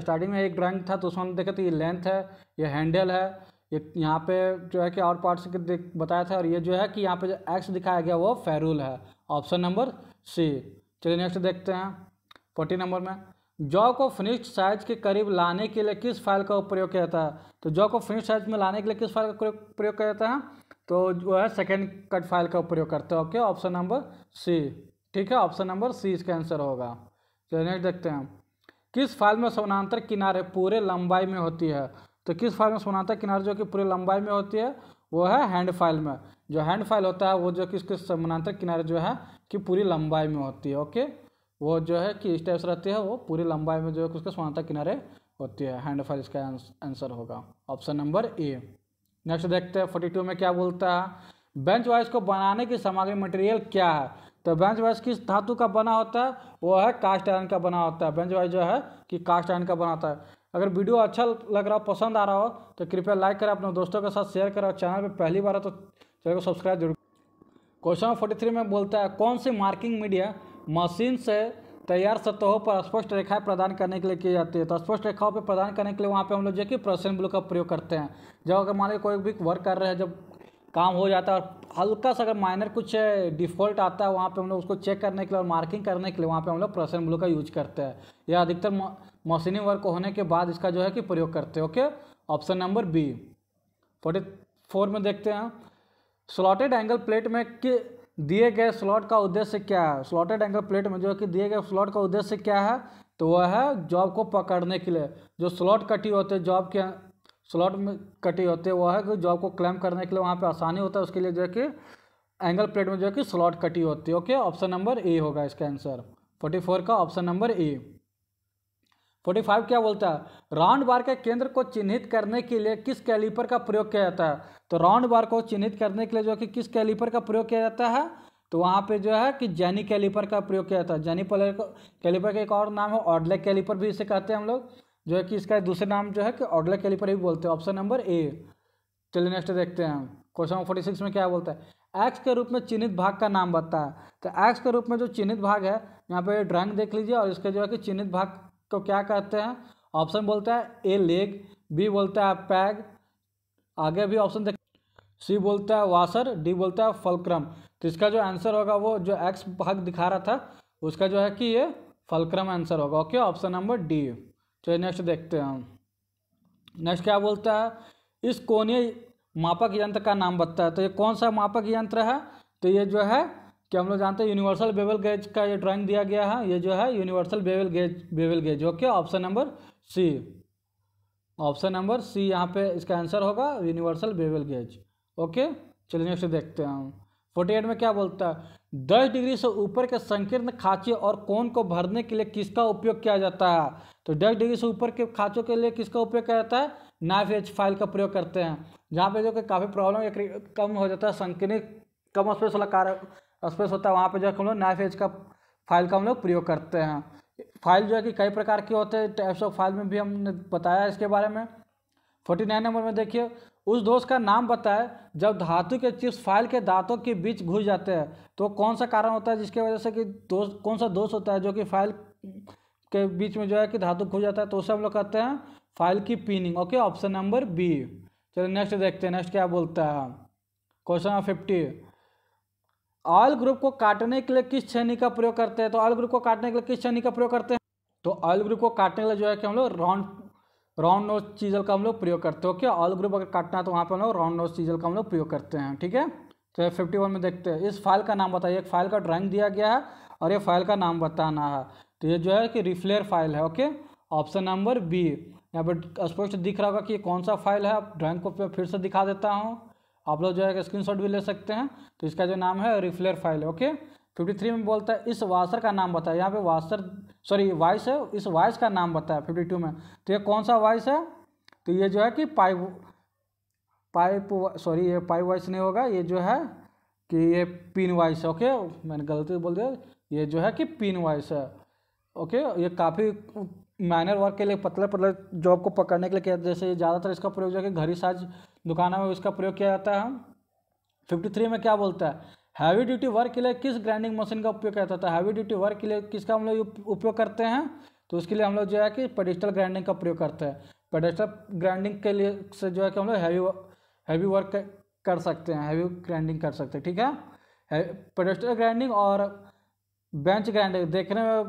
स्टार्टिंग में एक ड्राइंग था तो उसमें हमने देखा तो ये लेंथ है ये हैंडल है ये यहाँ पे जो है कि और पार्ट्स के बताया था और ये जो है कि यहाँ पे जो एक्स दिखाया गया वो फेरूल है ऑप्शन नंबर सी चलिए नेक्स्ट देखते हैं फोर्टी नंबर में जॉ को फिनिश्ड साइज के करीब लाने के लिए किस फाइल का प्रयोग किया जाता है तो जॉ को फिनिश्ड साइज में लाने के लिए किस फाइल का प्रयोग किया जाता है तो जो है सेकेंड कट फाइल का प्रयोग करते हैं ओके ऑप्शन नंबर सी ठीक है ऑप्शन नंबर सी इसका आंसर होगा चलिए नेक्स्ट देखते हैं किस फाइल में समानांतर किनारे पूरे लंबाई में होती है तो किस फाइल में समानांतर किनारे जो कि पूरे लंबाई में होती है वो है हैंड फाइल में जो हैंड फाइल होता है वो जो कि इसके समानांतर किनारे जो है कि पूरी लंबाई में होती है ओके वो जो है कि इस टाइप से रहती है वो पूरी लंबाई में जो है उसके समानांतर किनारे होती है हैंड फाइल इसका आंसर होगा ऑप्शन नंबर ए नेक्स्ट देखते हैं फोर्टी टू में क्या बोलता है बेंच वाइज को बनाने की सामग्री मटेरियल क्या है तो बेंच वाइस किस धातु का बना होता है वो है कास्ट आयरन का बना होता है बेंच वाइस जो है कि कास्ट आयरन का बना होता है अगर वीडियो अच्छा लग रहा हो पसंद आ रहा हो तो कृपया लाइक करें अपने दोस्तों के साथ शेयर करें और चैनल पर पहली बार है तो चैनल को सब्सक्राइब जरूर क्वेश्चन नंबर फोर्टी थ्री में बोलता है कौन सी मार्किंग मीडिया मशीन से तैयार सतहों पर स्पष्ट रेखाएं प्रदान करने के लिए की जाती है तो स्पष्ट रेखाओं पर प्रदान करने के लिए वहाँ पे हम लोग जो कि प्रसन्न ब्लू का प्रयोग करते हैं जब अगर मान लीजिए कोई भी वर्क कर रहे हैं जब काम हो जाता है और हल्का सा अगर माइनर कुछ डिफ़ॉल्ट आता है वहाँ पे हम लोग उसको चेक करने के लिए और मार्किंग करने के लिए वहाँ पे हम लोग प्रेशर ब्लू का यूज करते हैं या अधिकतर मशीनी वर्क होने के बाद इसका जो है कि प्रयोग करते हैं okay option number B forty four में देखते हैं स्लॉटेड एंगल प्लेट में कि दिए गए स्लॉट का उद्देश्य क्या है स्लॉटेड एंगल प्लेट में जो है कि दिए गए स्लॉट का उद्देश्य क्या है तो वह है जॉब को पकड़ने के लिए जो स्लॉट कटी होते हैं जॉब के स्लॉट में कटे होते हुआ है कि जो आपको क्लेम करने के लिए वहाँ पे आसानी होता है उसके लिए जो है कि एंगल प्लेट में जो है कि स्लॉट कटी होती है ओके ऑप्शन नंबर ए होगा इसका आंसर फोर्टी फोर का option number A forty five क्या बोलता है राउंड बार के केंद्र को चिन्हित करने के लिए किस कैलीपर का प्रयोग किया जाता है तो राउंड बार को चिन्हित करने के लिए जो कि किस कैलीपर का प्रयोग किया जाता है तो वहाँ पे जो है कि जैनी कैलीपर का प्रयोग किया जाता है जैनी कैलीपर का एक और नाम है ऑडलेक कैलीपर भी इसे कहते हैं हम लोग जो है कि इसका दूसरा नाम जो है कि ऑर्डर कैलिपर ही बोलते हैं ऑप्शन नंबर ए चलिए नेक्स्ट देखते हैं क्वेश्चन नंबर फोर्टी सिक्स में क्या बोलता है एक्स के रूप में चिन्हित भाग का नाम बताता है तो एक्स के रूप में जो चिन्हित भाग है यहाँ पे ड्राइंग देख लीजिए और इसके जो है कि चिन्हित भाग को क्या कहते हैं ऑप्शन बोलता है ए लेग बी बोलता है पैग आगे भी ऑप्शन देख सी बोलता है वाशर डी बोलता है फलक्रम तो इसका जो आंसर होगा वो जो एक्स भाग दिखा रहा था उसका जो है कि ये फलक्रम आंसर होगा ओके ऑप्शन नंबर डी चलिए तो नेक्स्ट देखते हैं नेक्स्ट क्या बोलता है इस कोने मापक यंत्र का नाम बताता है तो ये कौन सा मापक यंत्र है तो ये जो है कि हम लोग जानते हैं यूनिवर्सल बेवल गेज का ये ड्राइंग दिया गया है ये जो है universal bevel gauge bevel gauge okay option number C option number C यहाँ पे इसका आंसर होगा यूनिवर्सल बेवल गेज ओके चलिए नेक्स्ट देखते हैं फोर्टी एट में क्या बोलता है दस डिग्री से ऊपर के संकीर्ण खाचे और कोन को भरने के लिए किसका उपयोग किया जाता है तो दस डिग्री से ऊपर के खाँचों के लिए किसका उपयोग किया जाता है नाइफ एज फाइल का प्रयोग करते हैं जहाँ पे जो कि काफ़ी प्रॉब्लम कम हो जाता है संकीर्ण कम स्पेस वाला कार स्पेस होता है वहाँ पे जो हम लोग नाइफ एज का फाइल का हम लोग प्रयोग करते हैं फाइल जो है कि कई प्रकार के होते हैं टाइप्स ऑफ फाइल में भी हमने बताया इसके बारे में फोर्टी नाइन नंबर में देखिए उस दोष का नाम बताए जब धातु के चिप्स फाइल के दांतों के बीच घुस जाते हैं तो कौन सा कारण होता है जिसके वजह से कि दोष कौन सा दोष होता है जो कि फाइल के बीच में जो है कि धातु खो जाता है तो उसे हम लोग कहते हैं फाइल की pinning okay option number B चलो नेक्स्ट देखते हैं नेक्स्ट क्या बोलता है question number fifty oil group को काटने के लिए किस छेनी का प्रयोग करते हैं तो ऑयल ग्रुप को काटने के लिए किस छेनी का प्रयोग करते हैं तो ऑयल ग्रुप को काटने के लिए जो है कि हम लोग राउंड राउंड नोज चीजल का हम लोग प्रयोग करते हैं ओके ऑयल ग्रुप अगर काटना है तो वहाँ पर हम लोग राउंड नोज चीजल का हम लोग प्रयोग करते हैं ठीक है तो फिफ्टी में देखते हैं इस फाइल का नाम बताइए एक फाइल का ड्राइंग दिया गया है और ये फाइल का नाम बताना है तो ये जो है कि रिफ्लेयर फाइल है ओके ऑप्शन नंबर बी यहाँ पर स्पष्ट दिख रहा होगा कि ये कौन सा फाइल है आप ड्राइंग को फिर से दिखा देता हूँ आप लोग जो है स्क्रीनशॉट भी ले सकते हैं तो इसका जो नाम है riffler file okay fifty three में बोलता है इस वाशर का नाम बताया यहाँ पे वाशर सॉरी वाइस है इस वाइस का नाम बताया फिफ्टी टू में तो ये कौन सा वाइस है तो ये जो है कि पाइप पाइप सॉरी ये पाइप वाइस नहीं होगा ये जो है कि ये पिन वाइस है ओके मैंने गलती बोल दिया ये जो है कि पिन वाइस है ओके ये काफ़ी माइनर वर्क के लिए पतला पतला जॉब को पकड़ने के लिए किया जैसे ज़्यादातर इसका प्रयोग जो है कि घरी साज दुकानों में इसका प्रयोग किया जाता है फिफ्टी थ्री में क्या बोलता है हैवी ड्यूटी वर्क के लिए किस ग्राइंडिंग मशीन का उपयोग किया जाता है हैवी ड्यूटी वर्क के लिए किसका हम लोग उपयोग करते हैं तो उसके लिए हम लोग जो है कि पेडिस्टल ग्राइंडिंग का प्रयोग करते हैं पेडिस्टल ग्राइंडिंग के लिए से जो है कि हम लोग हैवी हैवी वर्क कर सकते हैं हैवी ग्राइंडिंग कर सकते हैं ठीक है पेडिस्टल ग्राइंडिंग और बेंच ग्राइंडिंग देखने में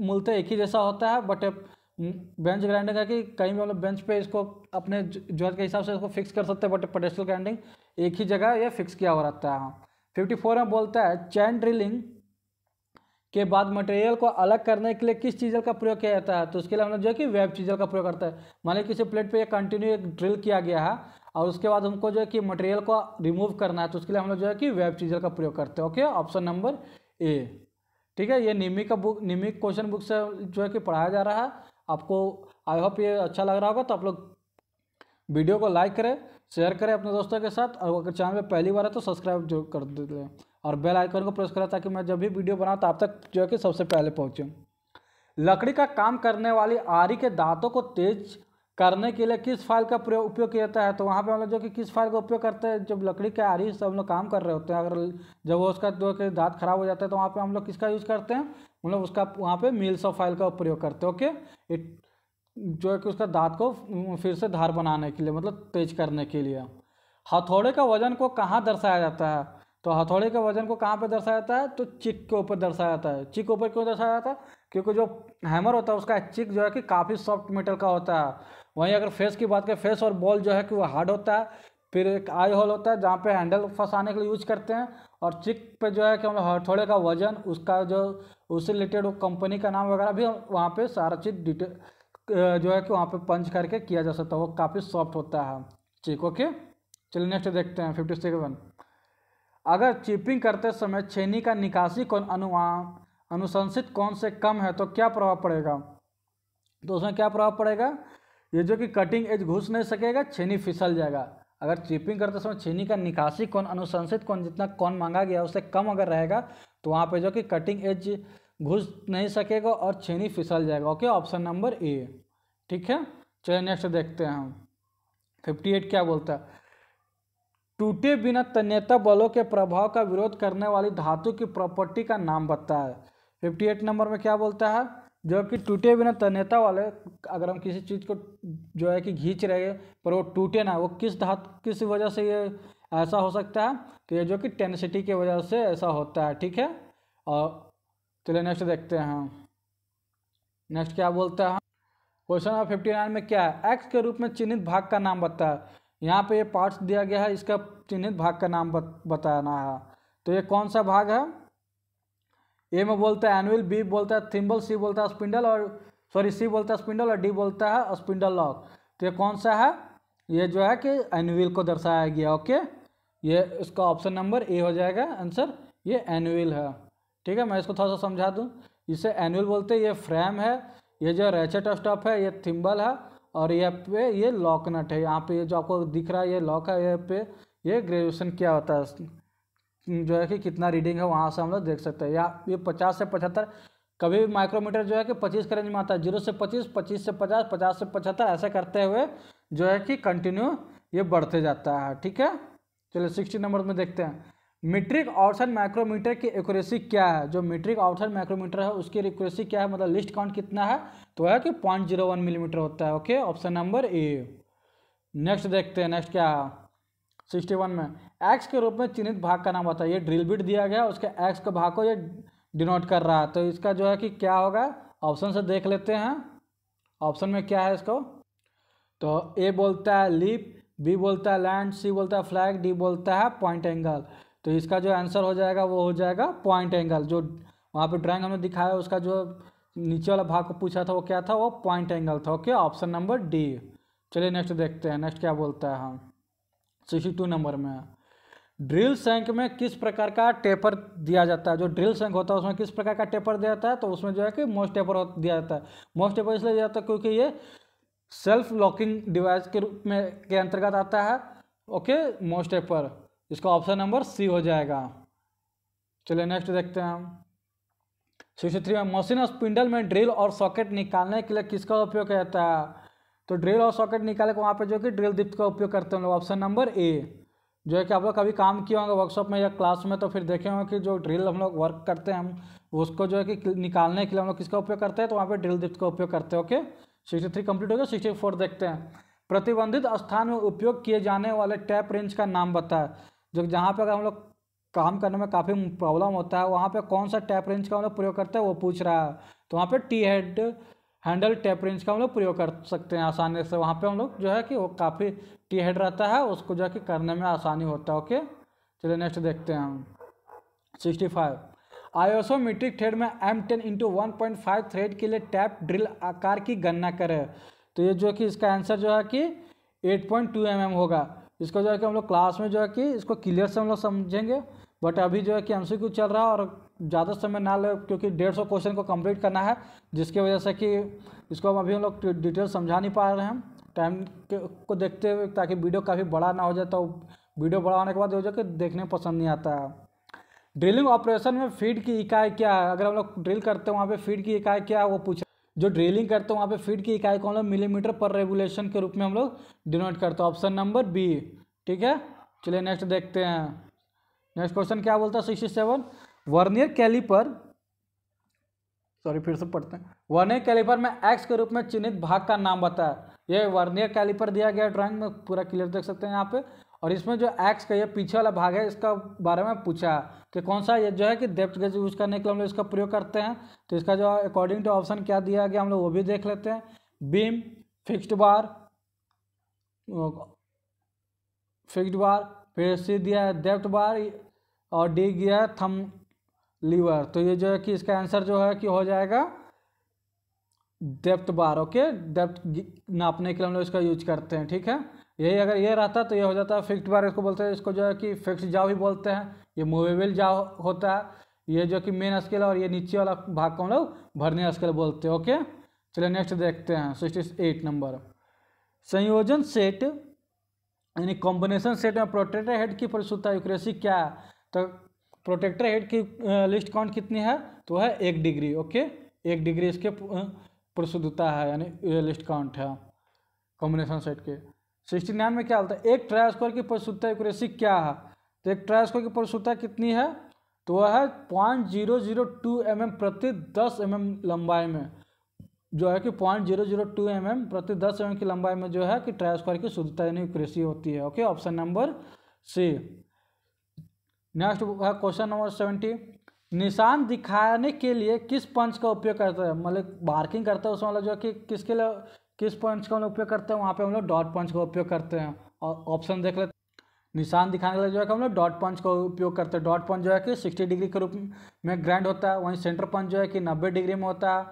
मूलतः एक ही जैसा होता है बट बेंच ग्राइंडिंग है कि कहीं भी मतलब बेंच पे इसको अपने जरूरत के हिसाब से इसको फिक्स कर सकते हैं बट पेडेस्टल ग्राइंडिंग एक ही जगह ये फिक्स किया हो रहता है फिफ्टी हाँ। फोर में बोलता है चैन ड्रिलिंग के बाद मटेरियल को अलग करने के लिए किस चीज़ का प्रयोग किया जाता है तो उसके लिए हम मतलब लोग जो है कि वेब चीज़ल का प्रयोग करता है मान लीजिए किसी प्लेट पर यह कंटिन्यू एक ड्रिल किया गया है और उसके बाद हमको जो है कि मटेरियल को रिमूव करना है तो उसके लिए हम लोग जो है कि वेब चीज़ल का प्रयोग करते हैं ओके ऑप्शन नंबर ए ठीक है ये निमिक का बुक निमिक क्वेश्चन बुक से जो है कि पढ़ाया जा रहा है आपको आई होप ये अच्छा लग रहा होगा तो आप लोग वीडियो को लाइक करें शेयर करें अपने दोस्तों के साथ और अगर चैनल पर पहली बार है तो सब्सक्राइब जो कर दें और बेल आइकन को प्रेस करें ताकि मैं जब भी वीडियो बनाऊँ तो आप तक जो है कि सबसे पहले पहुँचूँ लकड़ी का काम करने वाली आरी के दांतों को तेज करने के लिए किस फाइल का प्रयोग उपयोग किया जाता है तो वहाँ पे हम लोग जो कि किस फाइल का उपयोग करते हैं जब लकड़ी के आरी से हम लोग काम कर रहे होते हैं अगर जब वो उसका जो कि दाँत खराब हो जाता है तो वहाँ पे हम लोग किसका यूज़ करते हैं हम लोग उसका वहाँ पे मिल्स ऑफ फाइल का प्रयोग करते हैं ओके इट जो है कि उसका दाँत को फिर से धार बनाने के लिए मतलब तेज करने के लिए हथौड़े का वजन को कहाँ दर्शाया जाता है तो हथौड़े के वजन को कहाँ पर दर्शाया जाता है तो चिक के ऊपर दर्शाया जाता है चिक ऊपर क्यों दर्शाया जाता है क्योंकि जो हैमर होता है उसका चिक जो है कि काफ़ी सॉफ्ट मेटल का होता है वहीं अगर फेस की बात करें फेस और बॉल जो है कि वो हार्ड होता है फिर एक आई होल होता है जहाँ पे हैंडल फंसाने के लिए यूज करते हैं और चिक पे जो है कि हम हथौड़े का वजन उसका जो उससे रिलेटेड कंपनी का नाम वगैरह भी वहाँ पे सारा चीज़ डिटेल जो है कि वहाँ पे पंच करके किया जा सकता है वो काफ़ी सॉफ्ट होता है चिक ओके चलिए नेक्स्ट देखते हैं फिफ्टी सेवन अगर चिपिंग करते समय छेनी का निकासी कौन अनुआ अनुशंसित कौन से कम है तो क्या प्रभाव पड़ेगा तो उसमें क्या प्रभाव पड़ेगा ये जो कि कटिंग एज घुस नहीं सकेगा छेनी फिसल जाएगा अगर चिपिंग करते समय छेनी का निकासी कौन अनुशंसित कौन जितना कौन मांगा गया उससे कम अगर रहेगा तो वहाँ पे जो कि कटिंग एज घुस नहीं सकेगा और छेनी फिसल जाएगा ओके ऑप्शन नंबर ए ठीक है चलिए नेक्स्ट देखते हैं हम फिफ्टी एट क्या बोलता है टूटे बिना तन्यता बलों के प्रभाव का विरोध करने वाली धातु की प्रॉपर्टी का नाम बताए फिफ्टी एट नंबर में क्या बोलता है जो कि टूटे बिना तन्यता वाले अगर हम किसी चीज़ को जो है कि घींच रहे पर वो टूटे ना वो किस धात किस वजह से ये ऐसा हो सकता है तो ये जो कि टेंसिटी की वजह से ऐसा होता है ठीक है और चलिए नेक्स्ट देखते हैं नेक्स्ट क्या बोलते हैं क्वेश्चन नंबर फिफ्टी नाइन में क्या है एक्स के रूप में चिन्हित भाग का नाम बताया यहाँ पे ये पार्ट्स दिया गया है इसका चिन्हित भाग का नाम बताना है तो ये कौन सा भाग है ए में बोलता है एनुअल बी बोलता है थिम्बल सी बोलता है स्पिंडल और सॉरी सी बोलता है स्पिंडल और डी बोलता है स्पिंडल लॉक तो ये कौन सा है ये जो है कि एनुअल को दर्शाया गया ओके ये इसका ऑप्शन नंबर ए हो जाएगा आंसर ये एनुअल है ठीक है मैं इसको थोड़ा सा समझा दूँ इसे एनुअल बोलते हैं ये फ्रेम है ये जो रैचेट स्टॉप है ये थिम्बल है और ये पे ये लॉक नट है यहाँ पे ये जो आपको दिख रहा है ये लॉक है ये पे ये ग्रेजुएशन क्या होता है जो है कि कितना रीडिंग है वहाँ से हम लोग देख सकते हैं या ये पचास से पचहत्तर कभी भी माइक्रोमीटर जो है कि पच्चीस का रेंज में आता है जीरो से पच्चीस पच्चीस से पचास पचास से पचहत्तर ऐसा करते हुए जो है कि कंटिन्यू ये बढ़ते जाता है ठीक है चलिए सिक्सटी नंबर में देखते हैं मीट्रिक आउटसाइड माइक्रोमीटर की एक्यूरेसी क्या है जो मीट्रिक आउटसाइड माइक्रोमीटर है उसकी एक्यूरेसी क्या है मतलब लिस्ट काउंट कितना है तो है कि पॉइंट जीरो वन मिलीमीटर होता है okay option number A next देखते हैं नेक्स्ट क्या है सिक्सटी वन में एक्स के रूप में चिन्हित भाग का नाम बताइए ड्रिल बिट दिया गया उसके एक्स के भाग को ये डिनोट कर रहा है तो इसका जो है कि क्या होगा ऑप्शन से देख लेते हैं ऑप्शन में क्या है इसको तो ए बोलता है लीप बी बोलता है लैंड सी बोलता है फ्लैग डी बोलता है पॉइंट एंगल तो इसका जो आंसर हो जाएगा वो हो जाएगा पॉइंट एंगल जो वहाँ पे ड्राइंग हमने दिखाया उसका जो नीचे वाला भाग को पूछा था वो क्या था वो पॉइंट एंगल था ओके ऑप्शन नंबर डी चलिए नेक्स्ट देखते हैं नेक्स्ट क्या बोलता है हम सिक्सटी टू नंबर में ड्रिल सैंक में किस प्रकार का टेपर दिया जाता है जो ड्रिल सैंक होता है उसमें किस प्रकार का टेपर दिया जाता है तो उसमें जो है कि मोस्ट टेपर दिया जाता है मोस्ट टेपर इसलिए दिया जाता है क्योंकि ये सेल्फ लॉकिंग डिवाइस के रूप में के अंतर्गत आता है ओके मोस्ट टेपर इसका ऑप्शन नंबर सी हो जाएगा चलिए नेक्स्ट देखते हैं हम सिक्सटी थ्री में मशीन और स्पिंडल में ड्रिल और सॉकेट निकालने के लिए किसका उपयोग किया जाता है तो ड्रिल और सॉकेट निकाले के वहाँ पे जो कि ड्रिल दीप्त का उपयोग करते हैं लोग ऑप्शन नंबर ए जो है कि आप लोग कभी काम किए होंगे वर्कशॉप में या क्लास में तो फिर देखे होंगे कि जो ड्रिल हम लोग वर्क करते हैं हम उसको जो है कि निकालने के लिए हम लोग किसका उपयोग करते हैं तो वहाँ पे ड्रिल डिप्स का उपयोग करते हैं ओके सिक्सटी थ्री कम्प्लीट हो गया सिक्सटी फोर देखते हैं प्रतिबंधित स्थान में उपयोग किए जाने वाले टैप रेंज का नाम बताए जो जहाँ पर हम लोग काम करने में काफ़ी प्रॉब्लम होता है वहाँ पर कौन सा टैप रेंज का हम लोग प्रयोग करते हैं वो पूछ रहा है तो वहाँ पर T head handle tap wrench का हम लोग प्रयोग कर सकते हैं आसानी से वहाँ पे हम लोग जो है कि वो काफ़ी टी हेड रहता है उसको जो है कि करने में आसानी होता है ओके चलिए नेक्स्ट देखते हैं हम sixty five ISO metric thread में M ten into one point five thread के लिए टैप ड्रिल आकार की गणना करें तो ये जो कि इसका आंसर जो है कि eight point two M M होगा इसको जो है कि हम लोग क्लास में जो है कि इसको क्लियर से हम लोग समझेंगे बट अभी जो है कि एम चल रहा है और ज़्यादा समय ना ले क्योंकि डेढ़ सौ क्वेश्चन को कंप्लीट करना है जिसकी वजह से कि इसको हम अभी हम लोग डिटेल समझा नहीं पा रहे हैं टाइम को देखते हुए ताकि वीडियो काफ़ी बड़ा ना हो जाए तो वीडियो बड़ा होने के बाद जो कि देखने पसंद नहीं आता है ड्रिलिंग ऑपरेशन में फीड की इकाई क्या है अगर हम लोग ड्रिल करते हैं वहाँ पर फीड की इकाई क्या है वो पूछ जो ड्रिलिंग करते हैं वहाँ पर फीड की इकाई को हम लोग मिलीमीटर पर रेगुलेशन के रूप में हम लोग डिनोट करते हैं ऑप्शन नंबर बी ठीक है चलिए नेक्स्ट देखते हैं नेक्स्ट क्वेश्चन क्या बोलता है sixty seven vernier calliper sorry फिर से पढ़ते हैं वर्नियर कैलिपर में एक्स के रूप में चिन्हित भाग का नाम बताया ये वर्नियर कैलिपर दिया गया ड्राइंग में पूरा क्लियर देख सकते हैं यहाँ पे और इसमें जो एक्स का ये पीछे वाला भाग है इसका बारे में पूछा है कि कौन सा ये जो है कि डेप्थ गेज यूज करने के लिए हम लोग इसका प्रयोग करते हैं तो इसका जो अकॉर्डिंग टू ऑप्शन क्या दिया गया हम लोग वो भी देख लेते हैं beam fixed bar fixed bar फिर सी दिया है डेप्थ बार और डी गया थम लीवर तो ये जो है कि इसका आंसर जो है कि हो जाएगा डेप्थ बार ओके डेप्थ नापने के लिए हम लोग इसका यूज करते हैं ठीक है यही अगर ये रहता तो ये हो जाता है फिक्स्ड बार इसको बोलते हैं इसको जो है कि फिक्स जाओ ही बोलते हैं ये मूवेबल जाओ होता है ये जो कि मेन स्केल और ये नीचे वाला भाग को हम लोग भरने स्केल बोलते हैं ओके चलिए नेक्स्ट देखते हैं सिक्सटी एट नंबर संयोजन सेट यानी कॉम्बिनेशन सेट में प्रोटेटर हेड की प्रसुता एक्यूरेसी क्या है तो प्रोटेक्टर हेड की लिस्ट काउंट कितनी है तो है एक डिग्री ओके एक डिग्री इसके प्रशुद्धता है यानी लिस्ट काउंट है कॉम्बिनेशन सेट के सिक्सटी नाइन में क्या होता है एक ट्रायस्कोर की प्रशुद्धता एक्यूरेसी क्या है तो एक ट्रायस्कोर की प्रशुद्धता कितनी है तो वह है point zero zero two M M प्रति दस एम mm एम लंबाई में जो है कि point zero zero two M M प्रति दस एम mm एम की लंबाई में जो है कि ट्रायस्कोर की शुद्धता यानी एक्यूरेसी होती है okay option number C next question number seventy निशान दिखाने के लिए किस पंच का उपयोग करते हैं मतलब मार्किंग करते हैं उसमें मतलब जो कि किसके लिए किस पंच का हम लोग उपयोग करते हैं वहाँ पे हम लोग डॉट पंच का उपयोग करते हैं और ऑप्शन देख लेते निशान दिखाने के लिए जो है कि हम लोग डॉट पंच का उपयोग करते हैं डॉट पंच जो है कि सिक्सटी डिग्री के रूप में ग्रैंड होता है वहीं सेंटर पंच जो है कि नब्बे डिग्री में होता है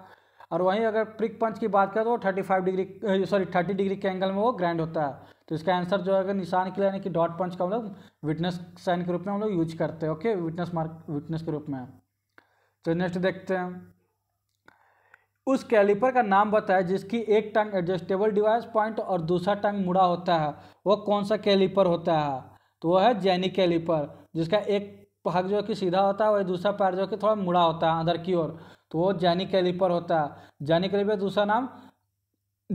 और वहीं अगर प्रिक पंच की बात करें तो वो thirty five degree sorry thirty degree के एंगल में वो ग्रैंड होता है तो इसका आंसर जो है निशान के लिए यानी कि डॉट पंच का हम लोग विटनेस साइन के रूप में हम लोग यूज करते हैं ओके विटनेस मार्क विटनेस के रूप में तो नेक्स्ट देखते हैं उस कैलिपर का नाम बताया जिसकी एक टंग एडजस्टेबल डिवाइस पॉइंट और दूसरा टंग मुड़ा होता है वह कौन सा कैलिपर होता है तो वह है जैनी कैलिपर जिसका एक भाग जो है कि सीधा होता है वही दूसरा पैर जो है कि थोड़ा मुड़ा होता है अंदर की ओर तो वो जैनी कैलिपर होता है जैनी कैलिपर दूसरा नाम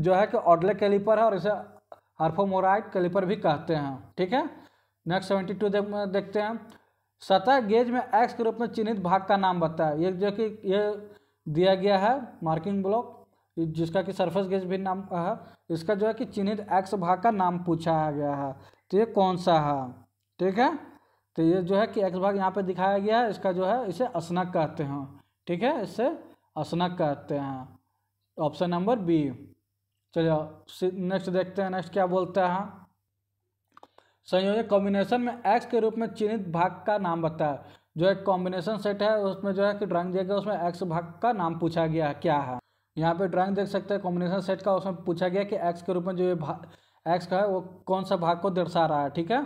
जो है कि ऑडले कैलिपर है और इसे अर्फोमोराइट कैलिपर भी कहते हैं ठीक है नेक्स्ट सेवेंटी टू देख, देखते हैं सतह गेज में एक्स के रूप में चिन्हित भाग का नाम बताया ये जो कि ये दिया गया है मार्किंग ब्लॉक जिसका कि सरफेस गेज भी नाम का है इसका जो है कि चिन्हित एक्स भाग का नाम पूछा गया है तो ये कौन सा है ठीक है तो ये जो है कि एक्स भाग यहाँ पे दिखाया गया है इसका जो है इसे असनक कहते हैं ठीक है इसे असनक कहते हैं ऑप्शन नंबर बी चलिए नेक्स्ट देखते हैं नेक्स्ट क्या बोलते हैं संयोजक कॉम्बिनेशन में एक्स के रूप में चिन्हित भाग का नाम बताया जो एक कॉम्बिनेशन सेट है उसमें जो है कि ड्राइंग दिया गया उसमें एक्स भाग का नाम पूछा गया है क्या है यहाँ पे ड्राइंग देख सकते हैं कॉम्बिनेशन सेट का उसमें पूछा गया कि एक्स के रूप में जो ये एक्स का है वो कौन सा भाग को दर्शा रहा है ठीक है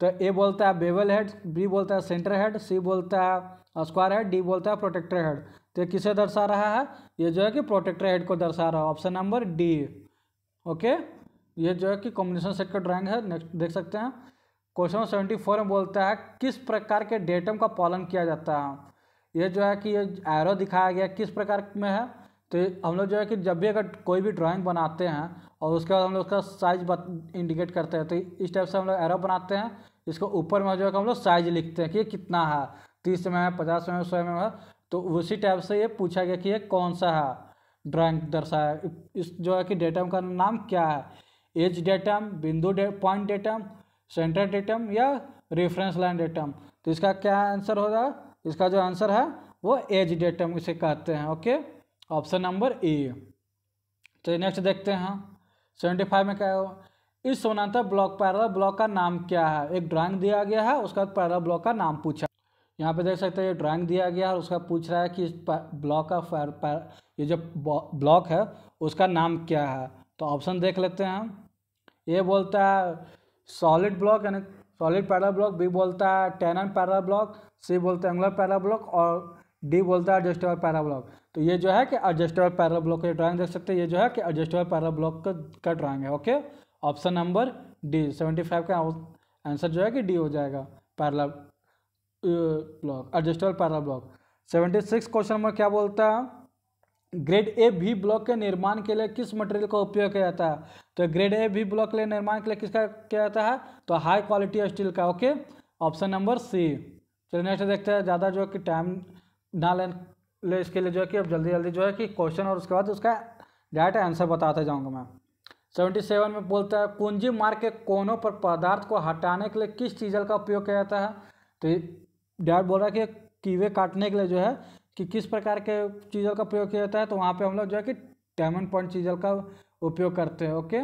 तो ए बोलता है बेवल हेड बी बोलता है सेंटर हेड सी बोलता है स्क्वायर हेड डी बोलता है प्रोटेक्टर हेड तो किसे दर्शा रहा है ये जो है कि प्रोटेक्टर हेड को दर्शा रहा है ऑप्शन नंबर डी ओके ये जो है कि कॉम्बिनेशन सेट का ड्राइंग है नेक्स्ट देख सकते हैं क्वेश्चन सेवेंटी फोर में बोलता है किस प्रकार के डेटम का पालन किया जाता है ये जो है कि ये एरो दिखाया गया किस प्रकार में है तो हम लोग जो है कि जब भी अगर कोई भी ड्राइंग बनाते हैं और उसके बाद हम लोग उसका साइज इंडिकेट करते हैं तो इस टाइप से हम लोग एरो बनाते हैं इसको ऊपर में जो है कि हम लोग साइज लिखते हैं कि ये कितना है तीस एम एम है पचास एम एम सौ एम एम है तो उसी टाइप से ये पूछा गया कि ये कौन सा है ड्राइंग दर्शाया इस जो है कि डेटम का नाम क्या है एज डेटम बिंदु डे, पॉइंट डेटम सेंटर डेटम या रेफरेंस लाइन डेटम तो इसका क्या आंसर होगा इसका जो आंसर है वो एज डेटम इसे कहते हैं ओके ऑप्शन नंबर ए तो नेक्स्ट देखते हैं सेवेंटी फाइव में क्या है इस समानांतर ब्लॉक पैरल ब्लॉक का नाम क्या है एक ड्राइंग दिया गया है उसका पैरल ब्लॉक का नाम पूछा यहाँ पे देख सकते हैं ये ड्राइंग दिया गया है और उसका पूछ रहा है कि इस ब्लॉक का ये जो ब्लॉक है उसका नाम क्या है तो ऑप्शन देख लेते हैं ए बोलता है सॉलिड ब्लॉक यानी सॉलिड पैरा ब्लॉक बी बोलता है टेनन पैरा ब्लॉक सी बोलता है एंगुलर पैरा ब्लॉक और डी बोलता है एडजस्टेबल पैरा ब्लॉक तो ये जो है कि एडजस्टेबल पैरा ब्लॉक का ड्राइंग देख सकते हैं ये जो है कि एडजस्टेबल पैरा ब्लॉक का ड्राइंग है okay option number D seventy five का आंसर जो है कि डी हो जाएगा para block adjustable para block seventy six question number क्या बोलता है ग्रेड ए भी ब्लॉक के निर्माण के लिए किस मटेरियल का उपयोग किया जाता है तो ग्रेड ए भी ब्लॉक के लिए निर्माण के लिए किसका किया जाता है तो हाई क्वालिटी स्टील का ओके ऑप्शन नंबर सी चलिए नेक्स्ट देखते हैं ज़्यादा जो है कि टाइम ना ले इसके लिए जो है कि अब जल्दी जल्दी जो है कि क्वेश्चन और उसके बाद उसका डायरेक्ट आंसर बताता जाऊँगा मैं सेवेंटी सेवन में बोलता है कुंजी मार्ग के कोनों पर पदार्थ को हटाने के लिए किस चीज़ल का उपयोग किया जाता है तो डायरेक्ट बोल रहा है कि कीवे काटने के लिए जो है कि किस प्रकार के चीज़ों का प्रयोग किया जाता है तो वहाँ पे हम लोग जो है कि डायमंड पॉइंट चीज़ों का उपयोग करते हैं ओके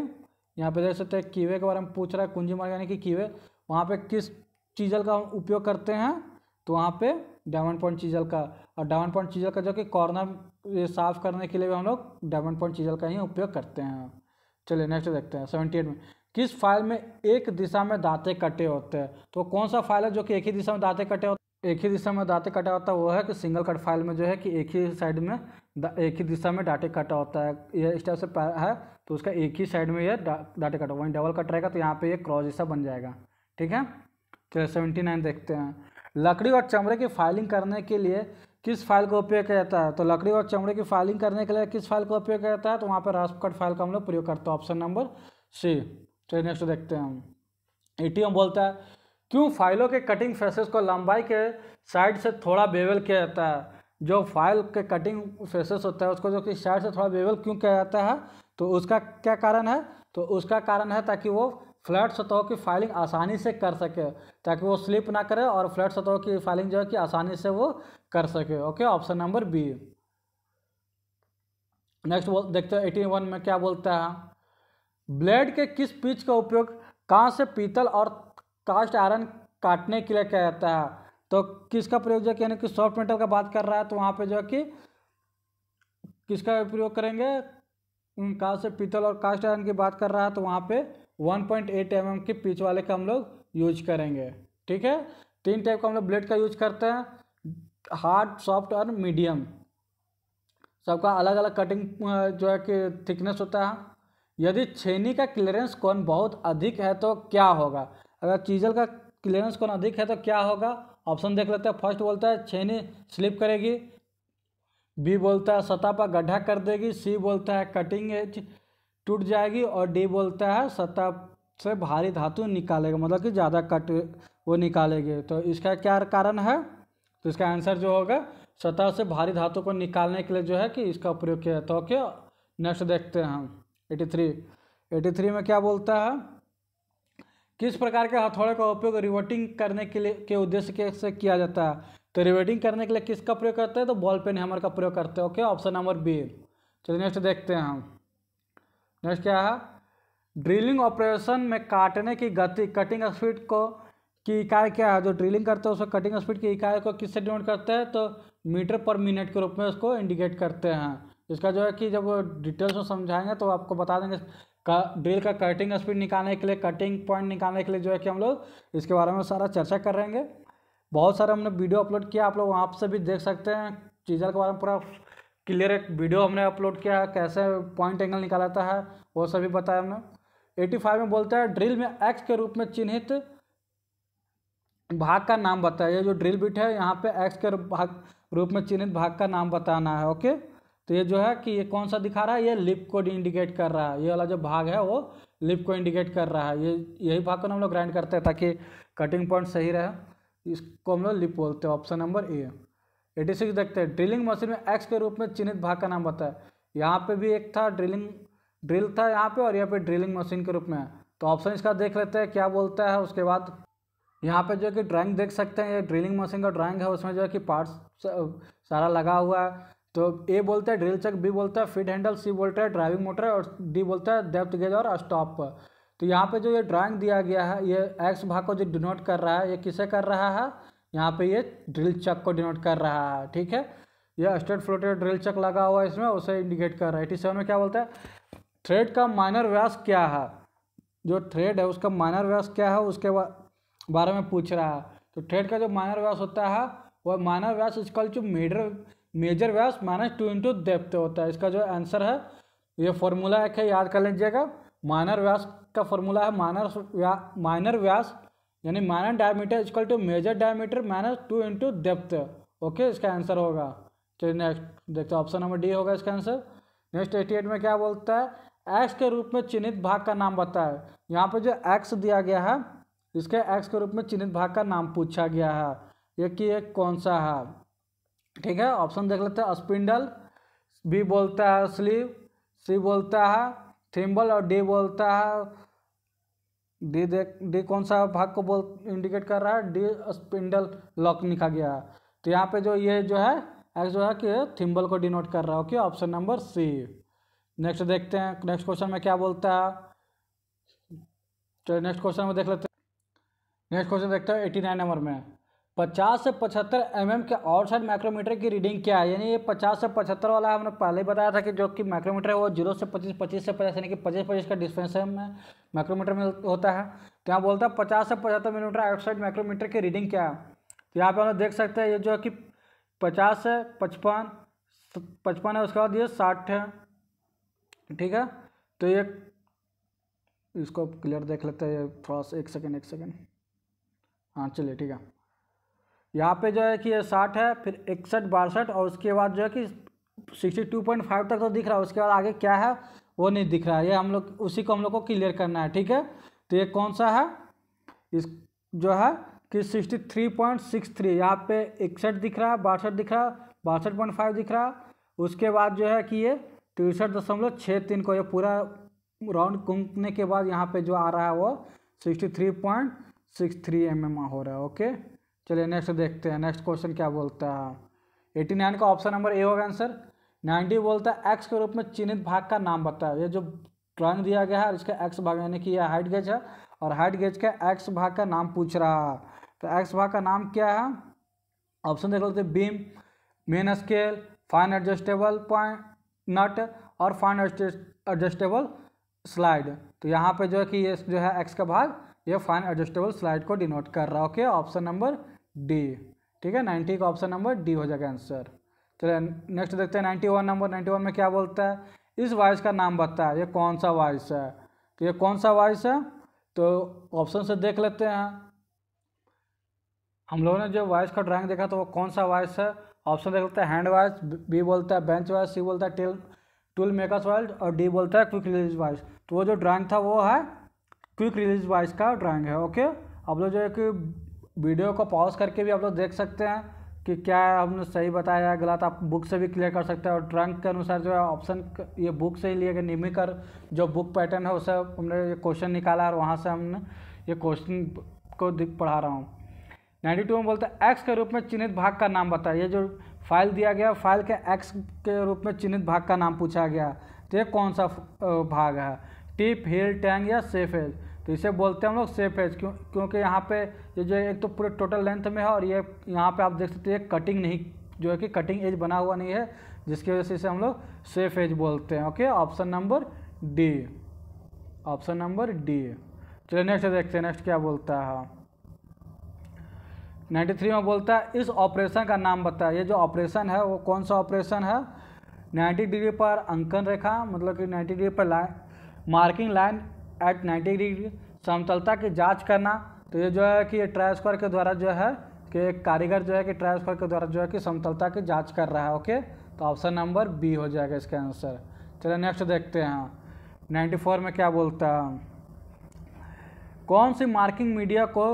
यहाँ पे देख सकते हैं कीवे के बारे में पूछ रहा है कुंजी मार्ग यानी कि कीवे वहाँ पे किस चीज़ल का हम उपयोग करते हैं तो वहाँ पे डायमंड पॉइंट चीज़ल का और डायमंड पॉइंट चीज़ल का जो कि कॉर्नर साफ़ करने के लिए भी हम लोग डायमंड पॉइंट चीज़ल का ही उपयोग करते हैं चलिए नेक्स्ट देखते हैं सेवेंटी एट में किस फाइल में एक दिशा में दाँतें कटे होते हैं तो कौन सा फाइल है जो कि एक ही दिशा में दाँतें कटे होते एक ही दिशा में दाते कटा होता है वो है कि सिंगल कट फाइल में जो है कि एक ही साइड में एक ही दिशा में डाटे कटा होता है यह इस टाइप से है तो उसका एक ही साइड में यह डाटे कटा वहीं डबल कट रहेगा तो यहाँ पे ये क्रॉस जैसा बन जाएगा ठीक है चलिए सेवेंटी नाइन देखते हैं लकड़ी और चमड़े की फाइलिंग करने के लिए किस फाइल का उपयोग किया जाता है तो लकड़ी और चमड़े की फाइलिंग करने के लिए किस फाइल का उपयोग किया जाता है तो वहाँ पर रास्प कट फाइल का हम लोग प्रयोग करते हैं ऑप्शन नंबर सी चलिए नेक्स्ट देखते हैं हम ए बोलता है क्यों फाइलों के कटिंग फेसेस को लंबाई के साइड से थोड़ा बेवल किया जाता है जो फाइल के कटिंग फेसेस होता है उसको जो कि साइड से थोड़ा बेवल क्यों किया जाता है तो उसका क्या कारण है तो उसका कारण है ताकि वो फ्लैट सतहों की फाइलिंग आसानी से कर सके ताकि वो स्लिप ना करे और फ्लैट सतहों की फाइलिंग जो है कि आसानी से वो कर सके okay option number B next बोल देखते हैं एटीन वन में क्या बोलता है ब्लेड के किस पिच का उपयोग कहाँ से पीतल और कास्ट आयरन काटने के लिए किया जाता है तो किसका प्रयोग जो कि यानी कि सॉफ्ट मेटल का बात कर रहा है तो वहाँ पे जो है कि किसका प्रयोग करेंगे कास्ट से पीतल और कास्ट आयरन की बात कर रहा है तो वहाँ पे 1.8 पॉइंट mm के पीच वाले का हम लोग यूज करेंगे ठीक है तीन टाइप का हम लोग ब्लेड का यूज करते हैं हार्ड सॉफ्ट और मीडियम सबका अलग अलग कटिंग जो है कि थिकनेस होता है यदि छेनी का क्लियरेंस कौन बहुत अधिक है तो क्या होगा अगर चीजल का क्लियरेंस कौन अधिक है तो क्या होगा ऑप्शन देख लेते हैं फर्स्ट बोलता है छेनी स्लिप करेगी बी बोलता है सतह पर गड्ढा कर देगी सी बोलता है कटिंग एज टूट जाएगी और डी बोलता है सतह से भारी धातु निकालेगा मतलब कि ज़्यादा कट वो निकालेगी तो इसका क्या कारण है तो इसका आंसर जो होगा सतह से भारी धातु को निकालने के लिए जो है कि इसका प्रयोग किया जाता है ओके नेक्स्ट देखते हैं हम एटी थ्री एटी थ्री में क्या बोलता है किस प्रकार के हथौड़े का उपयोग रिवर्टिंग करने के लिए के उद्देश्य के से किया जाता है तो रिवर्टिंग करने के लिए किसका प्रयोग करते हैं तो बॉल पेन हैमर का प्रयोग करते हैं ओके ऑप्शन नंबर बी चलिए नेक्स्ट देखते हैं हम नेक्स्ट क्या है ड्रिलिंग ऑपरेशन में काटने की गति कटिंग स्पीड को की इकाई क्या है जो ड्रिलिंग करते हैं उसमें कटिंग स्पीड की इकाई को किससे डिनोट करते हैं तो मीटर पर मिनट के रूप में उसको इंडिकेट करते हैं इसका जो है कि जब डिटेल्स में समझाएंगे तो आपको बता देंगे का ड्रिल का कटिंग स्पीड निकालने के लिए कटिंग पॉइंट निकालने के लिए जो है कि हम लोग इसके बारे में सारा चर्चा कर रहेंगे बहुत सारे हमने वीडियो अपलोड किया आप लोग वहाँ से भी देख सकते हैं चीज़ों के बारे में पूरा क्लियर एक वीडियो हमने अपलोड किया है कैसे पॉइंट एंगल निकालाता है वो सभी बताया हमने एटी फाइव में बोलता है ड्रिल में एक्स के रूप में चिन्हित भाग का नाम बताया ये जो ड्रिल बिट है यहाँ पे एक्स के भाग रूप में चिन्हित भाग का नाम बताना है ओके तो ये जो है कि ये कौन सा दिखा रहा है ये लिप को इंडिकेट कर रहा है ये वाला जो भाग है वो लिप को इंडिकेट कर रहा है ये यही भाग को हम लोग ग्राइंड करते हैं ताकि कटिंग पॉइंट सही रहे इसको हम लोग लिप बोलते हैं option number A eighty six देखते हैं ड्रिलिंग मशीन में एक्स के रूप में चिन्हित भाग का नाम बताए यहाँ पे भी एक था ड्रिलिंग ड्रिल था यहाँ पे और यहाँ पे ड्रिलिंग मशीन के रूप में तो ऑप्शन इसका देख लेते हैं क्या बोलता है उसके बाद यहाँ पे जो कि ड्राइंग देख सकते हैं ये ड्रिलिंग मशीन का ड्राइंग है उसमें जो है कि पार्ट्स सारा लगा हुआ है तो ए बोलता है ड्रिल चक बी बोलता है फिट हैंडल सी बोलता है ड्राइविंग मोटर और डी बोलता है डेप्थ गेज और स्टॉप तो यहाँ पे जो ये ड्राइंग दिया गया है ये एक्स भाग को जो डिनोट कर रहा है ये किसे कर रहा है यहाँ पे ये ड्रिल चक को डिनोट कर रहा है ठीक है ये स्टेट फ्लोटेड ड्रिल चक लगा हुआ है इसमें उसे इंडिकेट कर रहा है एटी सेवन में क्या बोलता है थ्रेड का माइनर व्यास क्या है जो थ्रेड है उसका माइनर व्यास क्या है उसके बारे में पूछ रहा है तो थ्रेड का जो माइनर व्यास होता है वह माइनर व्यास इजकल टू मेडर मेजर व्यास माइनस टू इंटू डेप्थ होता है इसका जो आंसर है ये फॉर्मूला एक है याद कर लीजिएगा माइनर व्यास का फॉर्मूला है माइनर व्या माइनर व्यास यानी minor diameter is equal to major diameter minus two into depth okay इसका आंसर होगा चलिए नेक्स्ट देखते ऑप्शन नंबर डी होगा इसका आंसर नेक्स्ट एटी एट में क्या बोलता है एक्स के रूप में चिन्हित भाग का नाम बताए यहाँ पर जो एक्स दिया गया है इसके एक्स के रूप में चिन्हित भाग का नाम पूछा गया है ये कि एक कौन सा है ठीक है ऑप्शन देख लेते हैं स्पिंडल बी बोलता है स्लीव सी बोलता है थिम्बल और डी बोलता है डी देख डी कौन सा भाग को बोल इंडिकेट कर रहा है डी स्पिंडल लॉक लिखा गया है तो यहाँ पे जो ये जो है जो है कि थिम्बल को डिनोट कर रहा है okay option number C next देखते हैं नेक्स्ट क्वेश्चन में क्या बोलता है तो नेक्स्ट क्वेश्चन में देख लेते हैं नेक्स्ट क्वेश्चन देखते हैं एटी नाइन नंबर में पचास से पचहत्तर एम mm के आउटसाइड माइक्रोमीटर की रीडिंग क्या है यानी ये पचास से पचहत्तर वाला हमने पहले ही बताया था कि जो कि माइक्रोमीटर है वो जीरो से पच्चीस पच्चीस से पचास यानी कि पच्चीस पच्चीस का डिस्पेंस में माइक्रोमीटर में होता है तो यहाँ बोलता है पचास से पचहत्तर मिलीमीटर आउटसाइड माइक्रोमीटर की रीडिंग क्या है तो यहाँ पर हम देख सकते हैं ये जो है कि पचास है पचपन पचपन है उसके बाद ये साठ है ठीक है तो ये इसको क्लियर देख लेते हैं थोड़ा सा एक सेकेंड एक सेकेंड हाँ चलिए ठीक है यहाँ पे जो है कि ये साठ है फिर इकसठ बासठ और उसके बाद जो है कि सिक्सटी टू पॉइंट फाइव तक तो दिख रहा है उसके बाद आगे क्या है वो नहीं दिख रहा है ये हम लोग उसी को हम लोग को क्लियर करना है ठीक है तो ये कौन सा है इस जो है कि sixty three point six three यहाँ पे इकसठ दिख रहा है बासठ दिख रहा है बासठ पॉइंट फाइव दिख रहा है उसके बाद जो है कि ये तिरसठ दशमलव छः तीन को ये पूरा राउंड घूमने के बाद यहाँ पे जो आ रहा है वो sixty three point six three M M हो रहा है ओके चलिए नेक्स्ट देखते हैं नेक्स्ट क्वेश्चन क्या बोलता है एटी नाइन का ऑप्शन नंबर ए होगा आंसर नाइन्टी बोलता है एक्स के रूप में चिन्हित भाग का नाम बताओ ये जो ड्रॉइंग दिया गया है इसका एक्स भाग यानी कि यह हाइट गेज है और हाइट गेज का एक्स भाग का नाम पूछ रहा है तो एक्स भाग का नाम क्या है ऑप्शन देख लेते beam main scale fine adjustable point nut और फाइन एडजस्टेबल स्लाइड तो यहाँ पे जो है कि ये जो है एक्स का भाग ये फाइन एडजस्टेबल स्लाइड को डिनोट कर रहा है ओके ऑप्शन नंबर डी ठीक है नाइन्टी का ऑप्शन नंबर डी हो जाएगा आंसर चलिए नेक्स्ट देखते हैं ninety one number ninety one में क्या बोलता है इस वॉइस का नाम बताया ये कौन सा वॉइस है तो ये कौन सा वॉइस है तो ऑप्शन से देख लेते हैं हम लोगों ने जो वॉइस का ड्राइंग देखा तो वो कौन सा वॉइस है ऑप्शन देख लेते हैं हैंड वॉइस बी बोलता है बेंच वॉइस सी बोलता है टेल टूल मेकर्स वॉइस और डी बोलता है क्विक रिलीज वॉइस तो वो जो ड्राइंग था वो है क्विक रिलीज वॉइस का ड्राइंग है ओके अब लोग जो है कि वीडियो को पॉज करके भी आप लोग देख सकते हैं कि क्या हमने सही बताया गलत आप बुक से भी क्लियर कर सकते हैं और ट्रंक के अनुसार जो है ऑप्शन ये बुक से ही लिए गए निमिकर जो बुक पैटर्न है उसे हमने ये क्वेश्चन निकाला और वहाँ से हमने ये क्वेश्चन को पढ़ा रहा हूँ नाइन्टी टू में बोलते हैं एक्स के रूप में चिन्हित भाग का नाम ये जो फाइल दिया गया फाइल के एक्स के रूप में चिन्हित भाग का नाम पूछा गया तो ये कौन सा भाग है टिप हिल टैंग या सेफ हेज तो इसे बोलते हैं हम लोग सेफ एज क्यों क्योंकि यहाँ पे ये जो एक तो पूरे टोटल लेंथ में है और ये यहाँ पे आप देख सकते हैं कटिंग नहीं जो है कि कटिंग एज बना हुआ नहीं है जिसकी वजह से इसे हम लोग सेफ एज बोलते हैं okay option number D option number D चलिए नेक्स्ट देखते हैं नेक्स्ट क्या बोलता है नाइन्टी हाँ। थ्री में बोलता है इस ऑपरेशन का नाम बताया ये जो ऑपरेशन है वो कौन सा ऑपरेशन है नाइन्टी डिग्री पर अंकन रेखा मतलब कि नाइन्टी डिग्री पर line marking line at ninety degree समतलता की जांच करना तो ये जो है कि ये के द्वारा जो है कि एक कारीगर जो है कि ट्रांसफर के द्वारा जो है कि समतलता की जांच कर रहा है ओके तो ऑप्शन नंबर बी हो जाएगा इसका आंसर चलो नेक्स्ट देखते हैं 94 में क्या बोलता है कौन सी मार्किंग मीडिया को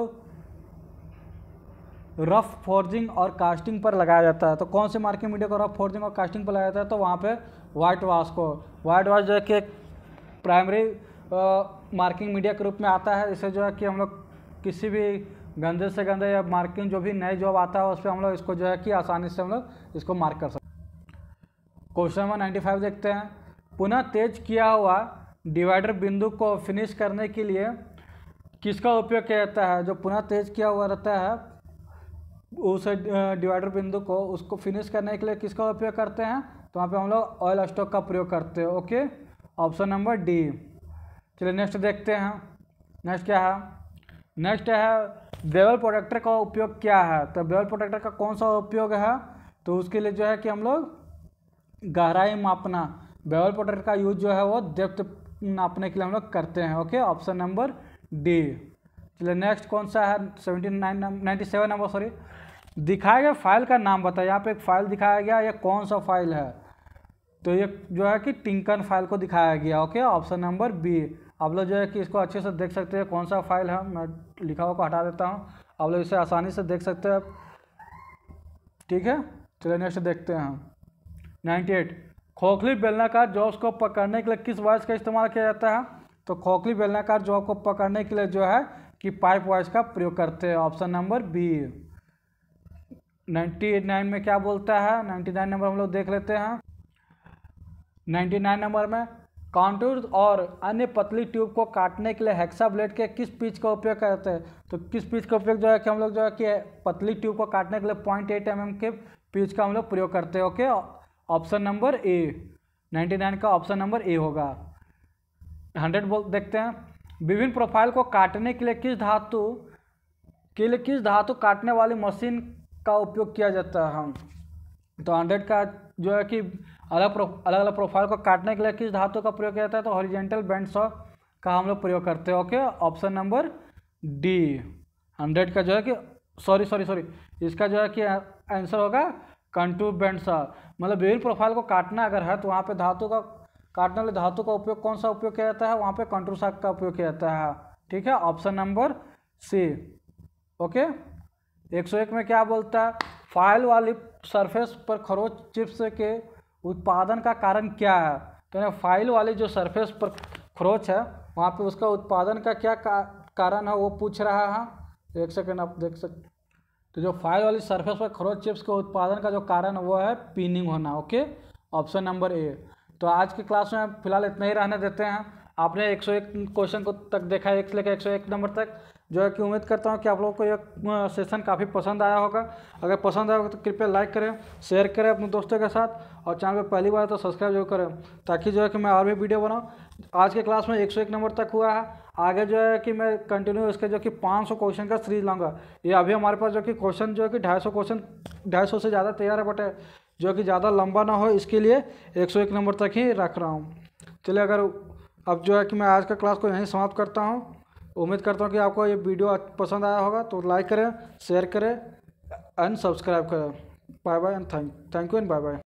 रफ फोर्जिंग और कास्टिंग पर लगाया जाता है तो कौन से मार्किंग मीडिया को रफ फोर्जिंग और कास्टिंग पर लगाया जाता है तो वहाँ पे वाइट वाश को वाइट वाश जो है कि एक प्राइमरी मार्किंग मीडिया के रूप में आता है इसे जो है कि हम लोग किसी भी गंदे से गंदे या मार्किंग जो भी नए जॉब आता है उस पर हम लोग इसको जो है कि आसानी से हम लोग इसको मार्क कर सकते क्वेश्चन नंबर नाइन्टी फाइव देखते हैं पुनः तेज किया हुआ डिवाइडर बिंदु को फिनिश करने के लिए किसका उपयोग किया जाता है जो पुनः तेज किया हुआ रहता है उस डिवाइडर बिंदु को उसको फिनिश करने के लिए किसका उपयोग करते हैं तो वहाँ पर हम लोग ऑयल स्टॉक का प्रयोग करते हैं ओके ऑप्शन नंबर डी चलिए नेक्स्ट देखते हैं नेक्स्ट क्या है नेक्स्ट है बेवल प्रोटेक्टर का उपयोग क्या है तो बेवल प्रोटेक्टर का कौन सा उपयोग है तो उसके लिए जो है कि हम लोग गहराई मापना बेवल प्रोटेक्टर का यूज जो है वो डेप्थ नापने के लिए हम लोग करते हैं ओके ऑप्शन नंबर डी चलिए नेक्स्ट कौन सा है seventy nine ninety seven number sorry दिखाया गया फाइल का नाम बताया यहाँ पे एक फाइल दिखाया गया ये कौन सा फाइल है तो ये जो है कि टिंकन फाइल को दिखाया गया ओके ऑप्शन नंबर बी आप लोग जो है कि इसको अच्छे से देख सकते हैं कौन सा फाइल है मैं हुआ को हटा देता हूँ आप लोग इसे आसानी से देख सकते हैं ठीक है चलिए नेक्स्ट देखते हैं नाइन्टी एट खोखली बेलनाकार जॉब्स को पकड़ने के लिए किस वॉइस का इस्तेमाल किया जाता है तो खोखली बेलनाकार जॉब को पकड़ने के लिए जो है कि पाइप वॉइस का प्रयोग करते हैं option number B ninety nine में क्या बोलता है नाइन्टी नाइन नंबर हम लोग देख लेते हैं नाइन्टी नाइन नंबर में काउंटूर और अन्य पतली ट्यूब को काटने के लिए हेक्सा ब्लेड के किस पीच का उपयोग करते हैं तो किस पीच का उपयोग जो है कि हम लोग जो है कि पतली ट्यूब को काटने के लिए पॉइंट एट एम के पीच का हम लोग प्रयोग करते हैं okay option number A ninety nine का ऑप्शन नंबर ए होगा हंड्रेड बोल देखते हैं विभिन्न प्रोफाइल को काटने के लिए किस धातु के लिए किस धातु काटने वाली मशीन का उपयोग किया जाता है हम तो हंड्रेड का जो है कि अलग अलग अलग प्रोफाइल को काटने के लिए किस धातु का प्रयोग किया जाता है तो हॉरिजेंटल बैंड सॉ का हम लोग प्रयोग करते हैं okay option number D hundred का जो है कि सॉरी सॉरी सॉरी इसका जो है कि आंसर होगा कंटू बैंड सॉ मतलब विभिन्न प्रोफाइल को काटना अगर है तो वहाँ पर धातु का काटने वाले धातु का उपयोग कौन सा उपयोग किया जाता है वहाँ पर कंटू साग का उपयोग किया जाता है ठीक है ऑप्शन नंबर सी ओके एक सौ एक में क्या बोलता है फाइल वाली सरफेस पर खरोच चिप्स के उत्पादन का कारण क्या है तो यानी फाइल वाले जो सरफेस पर खरोच है वहाँ पे उसका उत्पादन का क्या कारण है वो पूछ रहा है एक सेकेंड आप देख सकते तो जो फाइल वाली सरफेस पर खरोच चिप्स के उत्पादन का जो कारण वो है पिनिंग होना ओके ऑप्शन नंबर ए तो आज की क्लास में फिलहाल इतना ही रहने देते हैं आपने 101 क्वेश्चन को तक देखा है एक से लेकर 101 नंबर तक जो है कि उम्मीद करता हूँ कि आप लोगों को यह सेशन काफ़ी पसंद आया होगा अगर पसंद आया होगा तो कृपया लाइक करें शेयर करें अपने दोस्तों के साथ और चैनल पर पहली बार तो सब्सक्राइब जरूर करें ताकि जो है कि मैं और भी वीडियो बनाऊँ आज के क्लास में 101 नंबर तक हुआ है आगे जो है कि मैं कंटिन्यू इसके जो कि पाँच क्वेश्चन का सीरीज लाऊंगा ये अभी हमारे पास जो कि क्वेश्चन जो है कि ढाई क्वेश्चन ढाई से ज़्यादा तैयार है बटे जो कि ज़्यादा लंबा ना हो इसके लिए एक नंबर तक ही रख रहा हूँ चलिए अगर अब जो है कि मैं आज का क्लास को यहीं समाप्त करता हूँ उम्मीद करता हूँ कि आपको ये वीडियो पसंद आया होगा तो लाइक करें शेयर करें एंड सब्सक्राइब करें bye bye and thank thank you and bye bye